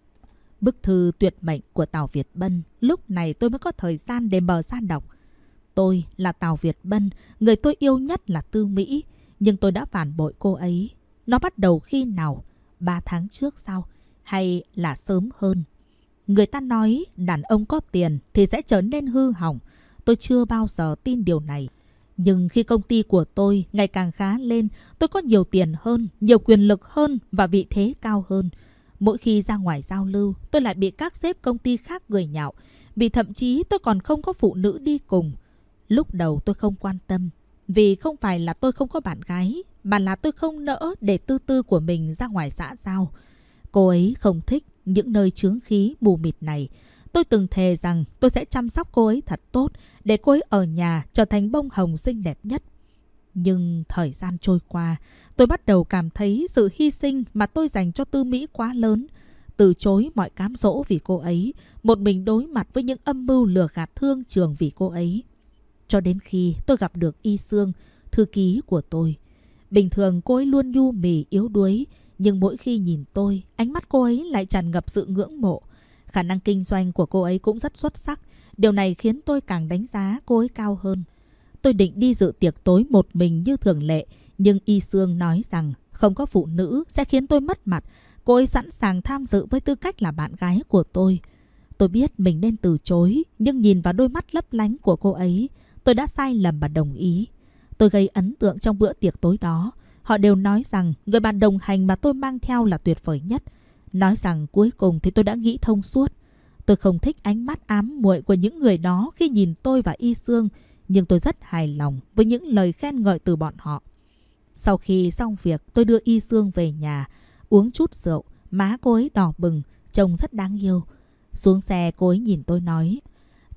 Bức thư tuyệt mệnh của Tào Việt Bân, lúc này tôi mới có thời gian để mở ra đọc. Tôi là Tào Việt Bân, người tôi yêu nhất là Tư Mỹ, nhưng tôi đã phản bội cô ấy. Nó bắt đầu khi nào? Ba tháng trước sau? Hay là sớm hơn? Người ta nói đàn ông có tiền thì sẽ trở nên hư hỏng. Tôi chưa bao giờ tin điều này. Nhưng khi công ty của tôi ngày càng khá lên, tôi có nhiều tiền hơn, nhiều quyền lực hơn và vị thế cao hơn. Mỗi khi ra ngoài giao lưu, tôi lại bị các sếp công ty khác gửi nhạo. Vì thậm chí tôi còn không có phụ nữ đi cùng. Lúc đầu tôi không quan tâm, vì không phải là tôi không có bạn gái, mà là tôi không nỡ để tư tư của mình ra ngoài xã giao. Cô ấy không thích những nơi chướng khí mù mịt này. Tôi từng thề rằng tôi sẽ chăm sóc cô ấy thật tốt để cô ấy ở nhà trở thành bông hồng xinh đẹp nhất. Nhưng thời gian trôi qua, tôi bắt đầu cảm thấy sự hy sinh mà tôi dành cho Tư Mỹ quá lớn. Từ chối mọi cám dỗ vì cô ấy, một mình đối mặt với những âm mưu lừa gạt thương trường vì cô ấy. Cho đến khi tôi gặp được Y Sương, thư ký của tôi. Bình thường cô ấy luôn nhu mì yếu đuối, nhưng mỗi khi nhìn tôi, ánh mắt cô ấy lại tràn ngập sự ngưỡng mộ. Khả năng kinh doanh của cô ấy cũng rất xuất sắc, điều này khiến tôi càng đánh giá cô ấy cao hơn. Tôi định đi dự tiệc tối một mình như thường lệ, nhưng Y Sương nói rằng không có phụ nữ sẽ khiến tôi mất mặt. Cô ấy sẵn sàng tham dự với tư cách là bạn gái của tôi. Tôi biết mình nên từ chối, nhưng nhìn vào đôi mắt lấp lánh của cô ấy, Tôi đã sai lầm và đồng ý. Tôi gây ấn tượng trong bữa tiệc tối đó. Họ đều nói rằng người bạn đồng hành mà tôi mang theo là tuyệt vời nhất. Nói rằng cuối cùng thì tôi đã nghĩ thông suốt. Tôi không thích ánh mắt ám muội của những người đó khi nhìn tôi và Y Sương, nhưng tôi rất hài lòng với những lời khen ngợi từ bọn họ. Sau khi xong việc, tôi đưa Y Sương về nhà, uống chút rượu, má cô ấy đỏ bừng, trông rất đáng yêu. Xuống xe cô ấy nhìn tôi nói,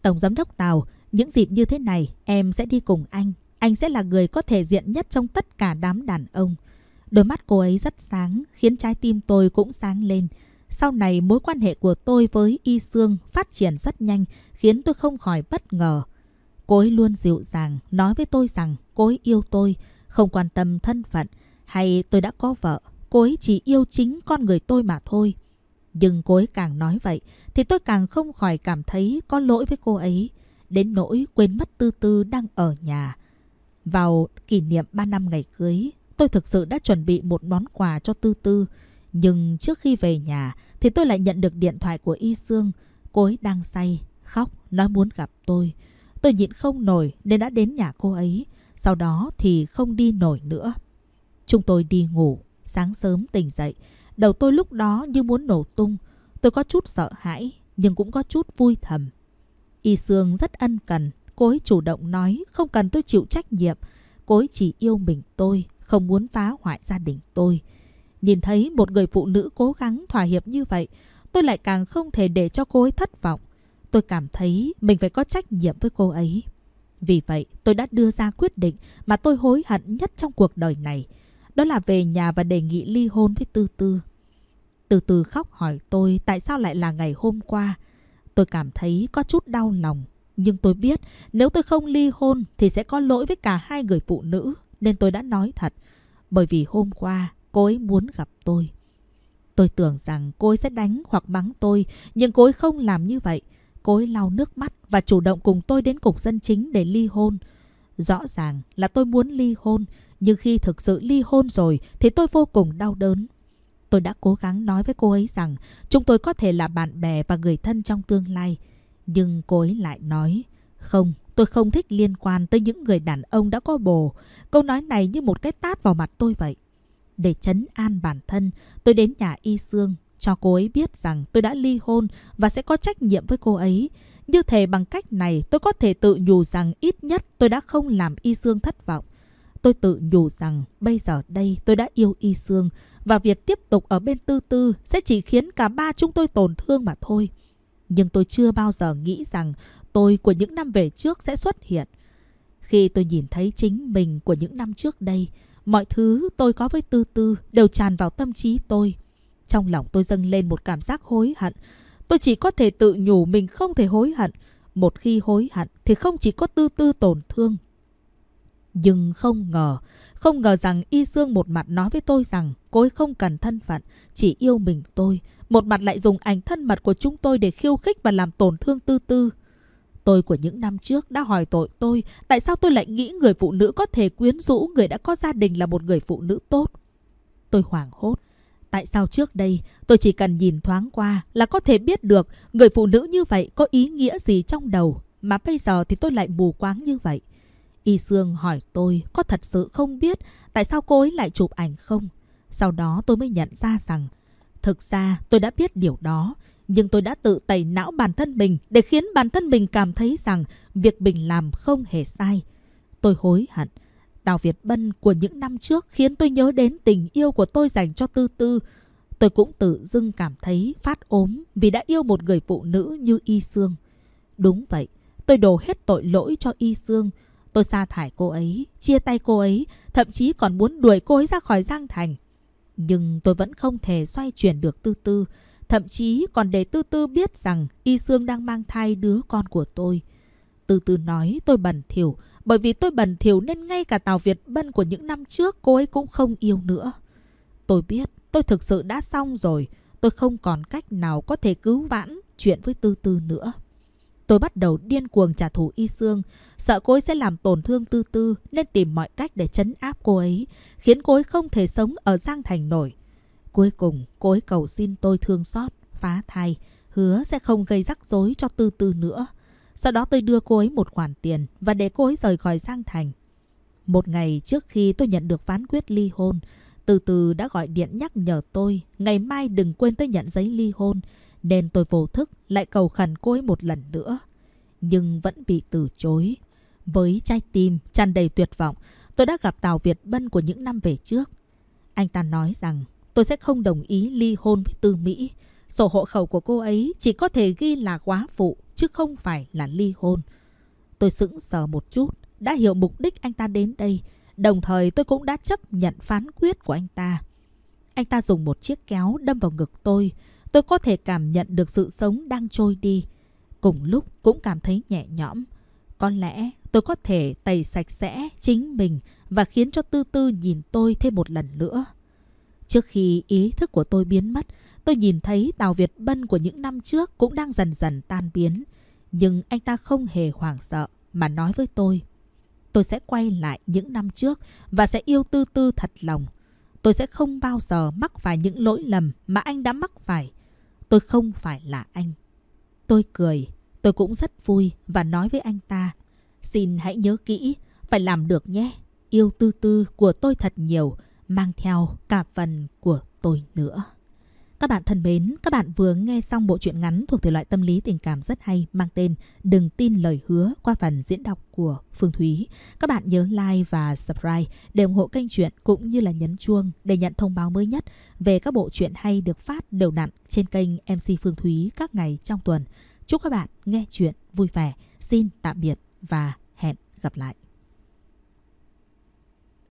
Tổng giám đốc tàu. Những dịp như thế này em sẽ đi cùng anh. Anh sẽ là người có thể diện nhất trong tất cả đám đàn ông. Đôi mắt cô ấy rất sáng, khiến trái tim tôi cũng sáng lên. Sau này mối quan hệ của tôi với Y Sương phát triển rất nhanh, khiến tôi không khỏi bất ngờ. Cô ấy luôn dịu dàng, nói với tôi rằng cô ấy yêu tôi, không quan tâm thân phận, hay tôi đã có vợ, cô ấy chỉ yêu chính con người tôi mà thôi. Nhưng cô ấy càng nói vậy, thì tôi càng không khỏi cảm thấy có lỗi với cô ấy đến nỗi quên mất Tư Tư đang ở nhà. Vào kỷ niệm 3 năm ngày cưới, tôi thực sự đã chuẩn bị một món quà cho Tư Tư. Nhưng trước khi về nhà thì tôi lại nhận được điện thoại của Y Sương. Cô ấy đang say, khóc, nói muốn gặp tôi. Tôi nhịn không nổi nên đã đến nhà cô ấy. Sau đó thì không đi nổi nữa. Chúng tôi đi ngủ, sáng sớm tỉnh dậy. Đầu tôi lúc đó như muốn nổ tung. Tôi có chút sợ hãi nhưng cũng có chút vui thầm Y Sương rất ân cần, cô ấy chủ động nói không cần tôi chịu trách nhiệm. Cô ấy chỉ yêu mình tôi, không muốn phá hoại gia đình tôi. Nhìn thấy một người phụ nữ cố gắng thỏa hiệp như vậy, tôi lại càng không thể để cho cô ấy thất vọng. Tôi cảm thấy mình phải có trách nhiệm với cô ấy. Vì vậy, tôi đã đưa ra quyết định mà tôi hối hận nhất trong cuộc đời này. Đó là về nhà và đề nghị ly hôn với Tư Tư. Từ từ khóc hỏi tôi tại sao lại là ngày hôm qua. Tôi cảm thấy có chút đau lòng, nhưng tôi biết nếu tôi không ly hôn thì sẽ có lỗi với cả hai người phụ nữ, nên tôi đã nói thật. Bởi vì hôm qua cô ấy muốn gặp tôi. Tôi tưởng rằng cô ấy sẽ đánh hoặc mắng tôi, nhưng cô ấy không làm như vậy. Cô ấy lau nước mắt và chủ động cùng tôi đến cục dân chính để ly hôn. Rõ ràng là tôi muốn ly hôn, nhưng khi thực sự ly hôn rồi thì tôi vô cùng đau đớn Tôi đã cố gắng nói với cô ấy rằng chúng tôi có thể là bạn bè và người thân trong tương lai. Nhưng cô ấy lại nói, không, tôi không thích liên quan tới những người đàn ông đã có bồ. Câu nói này như một cái tát vào mặt tôi vậy. Để chấn an bản thân, tôi đến nhà Y Sương cho cô ấy biết rằng tôi đã ly hôn và sẽ có trách nhiệm với cô ấy. Như thế bằng cách này tôi có thể tự nhủ rằng ít nhất tôi đã không làm Y Sương thất vọng. Tôi tự nhủ rằng bây giờ đây tôi đã yêu Y Sương và việc tiếp tục ở bên tư tư sẽ chỉ khiến cả ba chúng tôi tổn thương mà thôi. Nhưng tôi chưa bao giờ nghĩ rằng tôi của những năm về trước sẽ xuất hiện. Khi tôi nhìn thấy chính mình của những năm trước đây, mọi thứ tôi có với tư tư đều tràn vào tâm trí tôi. Trong lòng tôi dâng lên một cảm giác hối hận. Tôi chỉ có thể tự nhủ mình không thể hối hận. Một khi hối hận thì không chỉ có tư tư tổn thương. Nhưng không ngờ, không ngờ rằng Y Dương một mặt nói với tôi rằng cô ấy không cần thân phận, chỉ yêu mình tôi. Một mặt lại dùng ảnh thân mật của chúng tôi để khiêu khích và làm tổn thương tư tư. Tôi của những năm trước đã hỏi tội tôi tại sao tôi lại nghĩ người phụ nữ có thể quyến rũ người đã có gia đình là một người phụ nữ tốt. Tôi hoảng hốt. Tại sao trước đây tôi chỉ cần nhìn thoáng qua là có thể biết được người phụ nữ như vậy có ý nghĩa gì trong đầu mà bây giờ thì tôi lại mù quáng như vậy. Y Sương hỏi tôi có thật sự không biết tại sao cô ấy lại chụp ảnh không. Sau đó tôi mới nhận ra rằng thực ra tôi đã biết điều đó nhưng tôi đã tự tẩy não bản thân mình để khiến bản thân mình cảm thấy rằng việc mình làm không hề sai. Tôi hối hận. Đào Việt Bân của những năm trước khiến tôi nhớ đến tình yêu của tôi dành cho Tư Tư. Tôi cũng tự dưng cảm thấy phát ốm vì đã yêu một người phụ nữ như Y Sương. Đúng vậy, tôi đổ hết tội lỗi cho Y Sương. Tôi sa thải cô ấy, chia tay cô ấy, thậm chí còn muốn đuổi cô ấy ra khỏi Giang Thành. Nhưng tôi vẫn không thể xoay chuyển được Tư Tư, thậm chí còn để Tư Tư biết rằng Y Sương đang mang thai đứa con của tôi. Tư Tư nói tôi bẩn thỉu, bởi vì tôi bẩn thỉu nên ngay cả Tào Việt Bân của những năm trước cô ấy cũng không yêu nữa. Tôi biết, tôi thực sự đã xong rồi, tôi không còn cách nào có thể cứu vãn chuyện với Tư Tư nữa. Tôi bắt đầu điên cuồng trả thù Y Sương, sợ cô ấy sẽ làm tổn thương Tư Tư nên tìm mọi cách để chấn áp cô ấy, khiến cô ấy không thể sống ở Giang Thành nổi. Cuối cùng, cô ấy cầu xin tôi thương xót, phá thai, hứa sẽ không gây rắc rối cho Tư Tư nữa. Sau đó tôi đưa cô ấy một khoản tiền và để cô ấy rời khỏi Giang Thành. Một ngày trước khi tôi nhận được phán quyết ly hôn, Từ từ đã gọi điện nhắc nhở tôi ngày mai đừng quên tới nhận giấy ly hôn nên tôi vô thức lại cầu khẩn cô ấy một lần nữa. Nhưng vẫn bị từ chối. Với trái tim tràn đầy tuyệt vọng, tôi đã gặp Tào Việt Bân của những năm về trước. Anh ta nói rằng tôi sẽ không đồng ý ly hôn với Tư Mỹ. Sổ hộ khẩu của cô ấy chỉ có thể ghi là quá phụ chứ không phải là ly hôn. Tôi sững sờ một chút, đã hiểu mục đích anh ta đến đây. Đồng thời tôi cũng đã chấp nhận phán quyết của anh ta. Anh ta dùng một chiếc kéo đâm vào ngực tôi. Tôi có thể cảm nhận được sự sống đang trôi đi. Cùng lúc cũng cảm thấy nhẹ nhõm. Có lẽ tôi có thể tẩy sạch sẽ chính mình và khiến cho Tư Tư nhìn tôi thêm một lần nữa. Trước khi ý thức của tôi biến mất, tôi nhìn thấy tàu Việt Bân của những năm trước cũng đang dần dần tan biến. Nhưng anh ta không hề hoảng sợ mà nói với tôi. Tôi sẽ quay lại những năm trước và sẽ yêu Tư Tư thật lòng. Tôi sẽ không bao giờ mắc phải những lỗi lầm mà anh đã mắc phải. Tôi không phải là anh. Tôi cười, tôi cũng rất vui và nói với anh ta. Xin hãy nhớ kỹ, phải làm được nhé. Yêu tư tư của tôi thật nhiều, mang theo cả phần của tôi nữa. Các bạn thân mến, các bạn vừa nghe xong bộ truyện ngắn thuộc thể loại tâm lý tình cảm rất hay mang tên Đừng tin lời hứa qua phần diễn đọc của Phương Thúy. Các bạn nhớ like và subscribe để ủng hộ kênh truyện cũng như là nhấn chuông để nhận thông báo mới nhất về các bộ truyện hay được phát đều đặn trên kênh MC Phương Thúy các ngày trong tuần. Chúc các bạn nghe chuyện vui vẻ. Xin tạm biệt và hẹn gặp lại.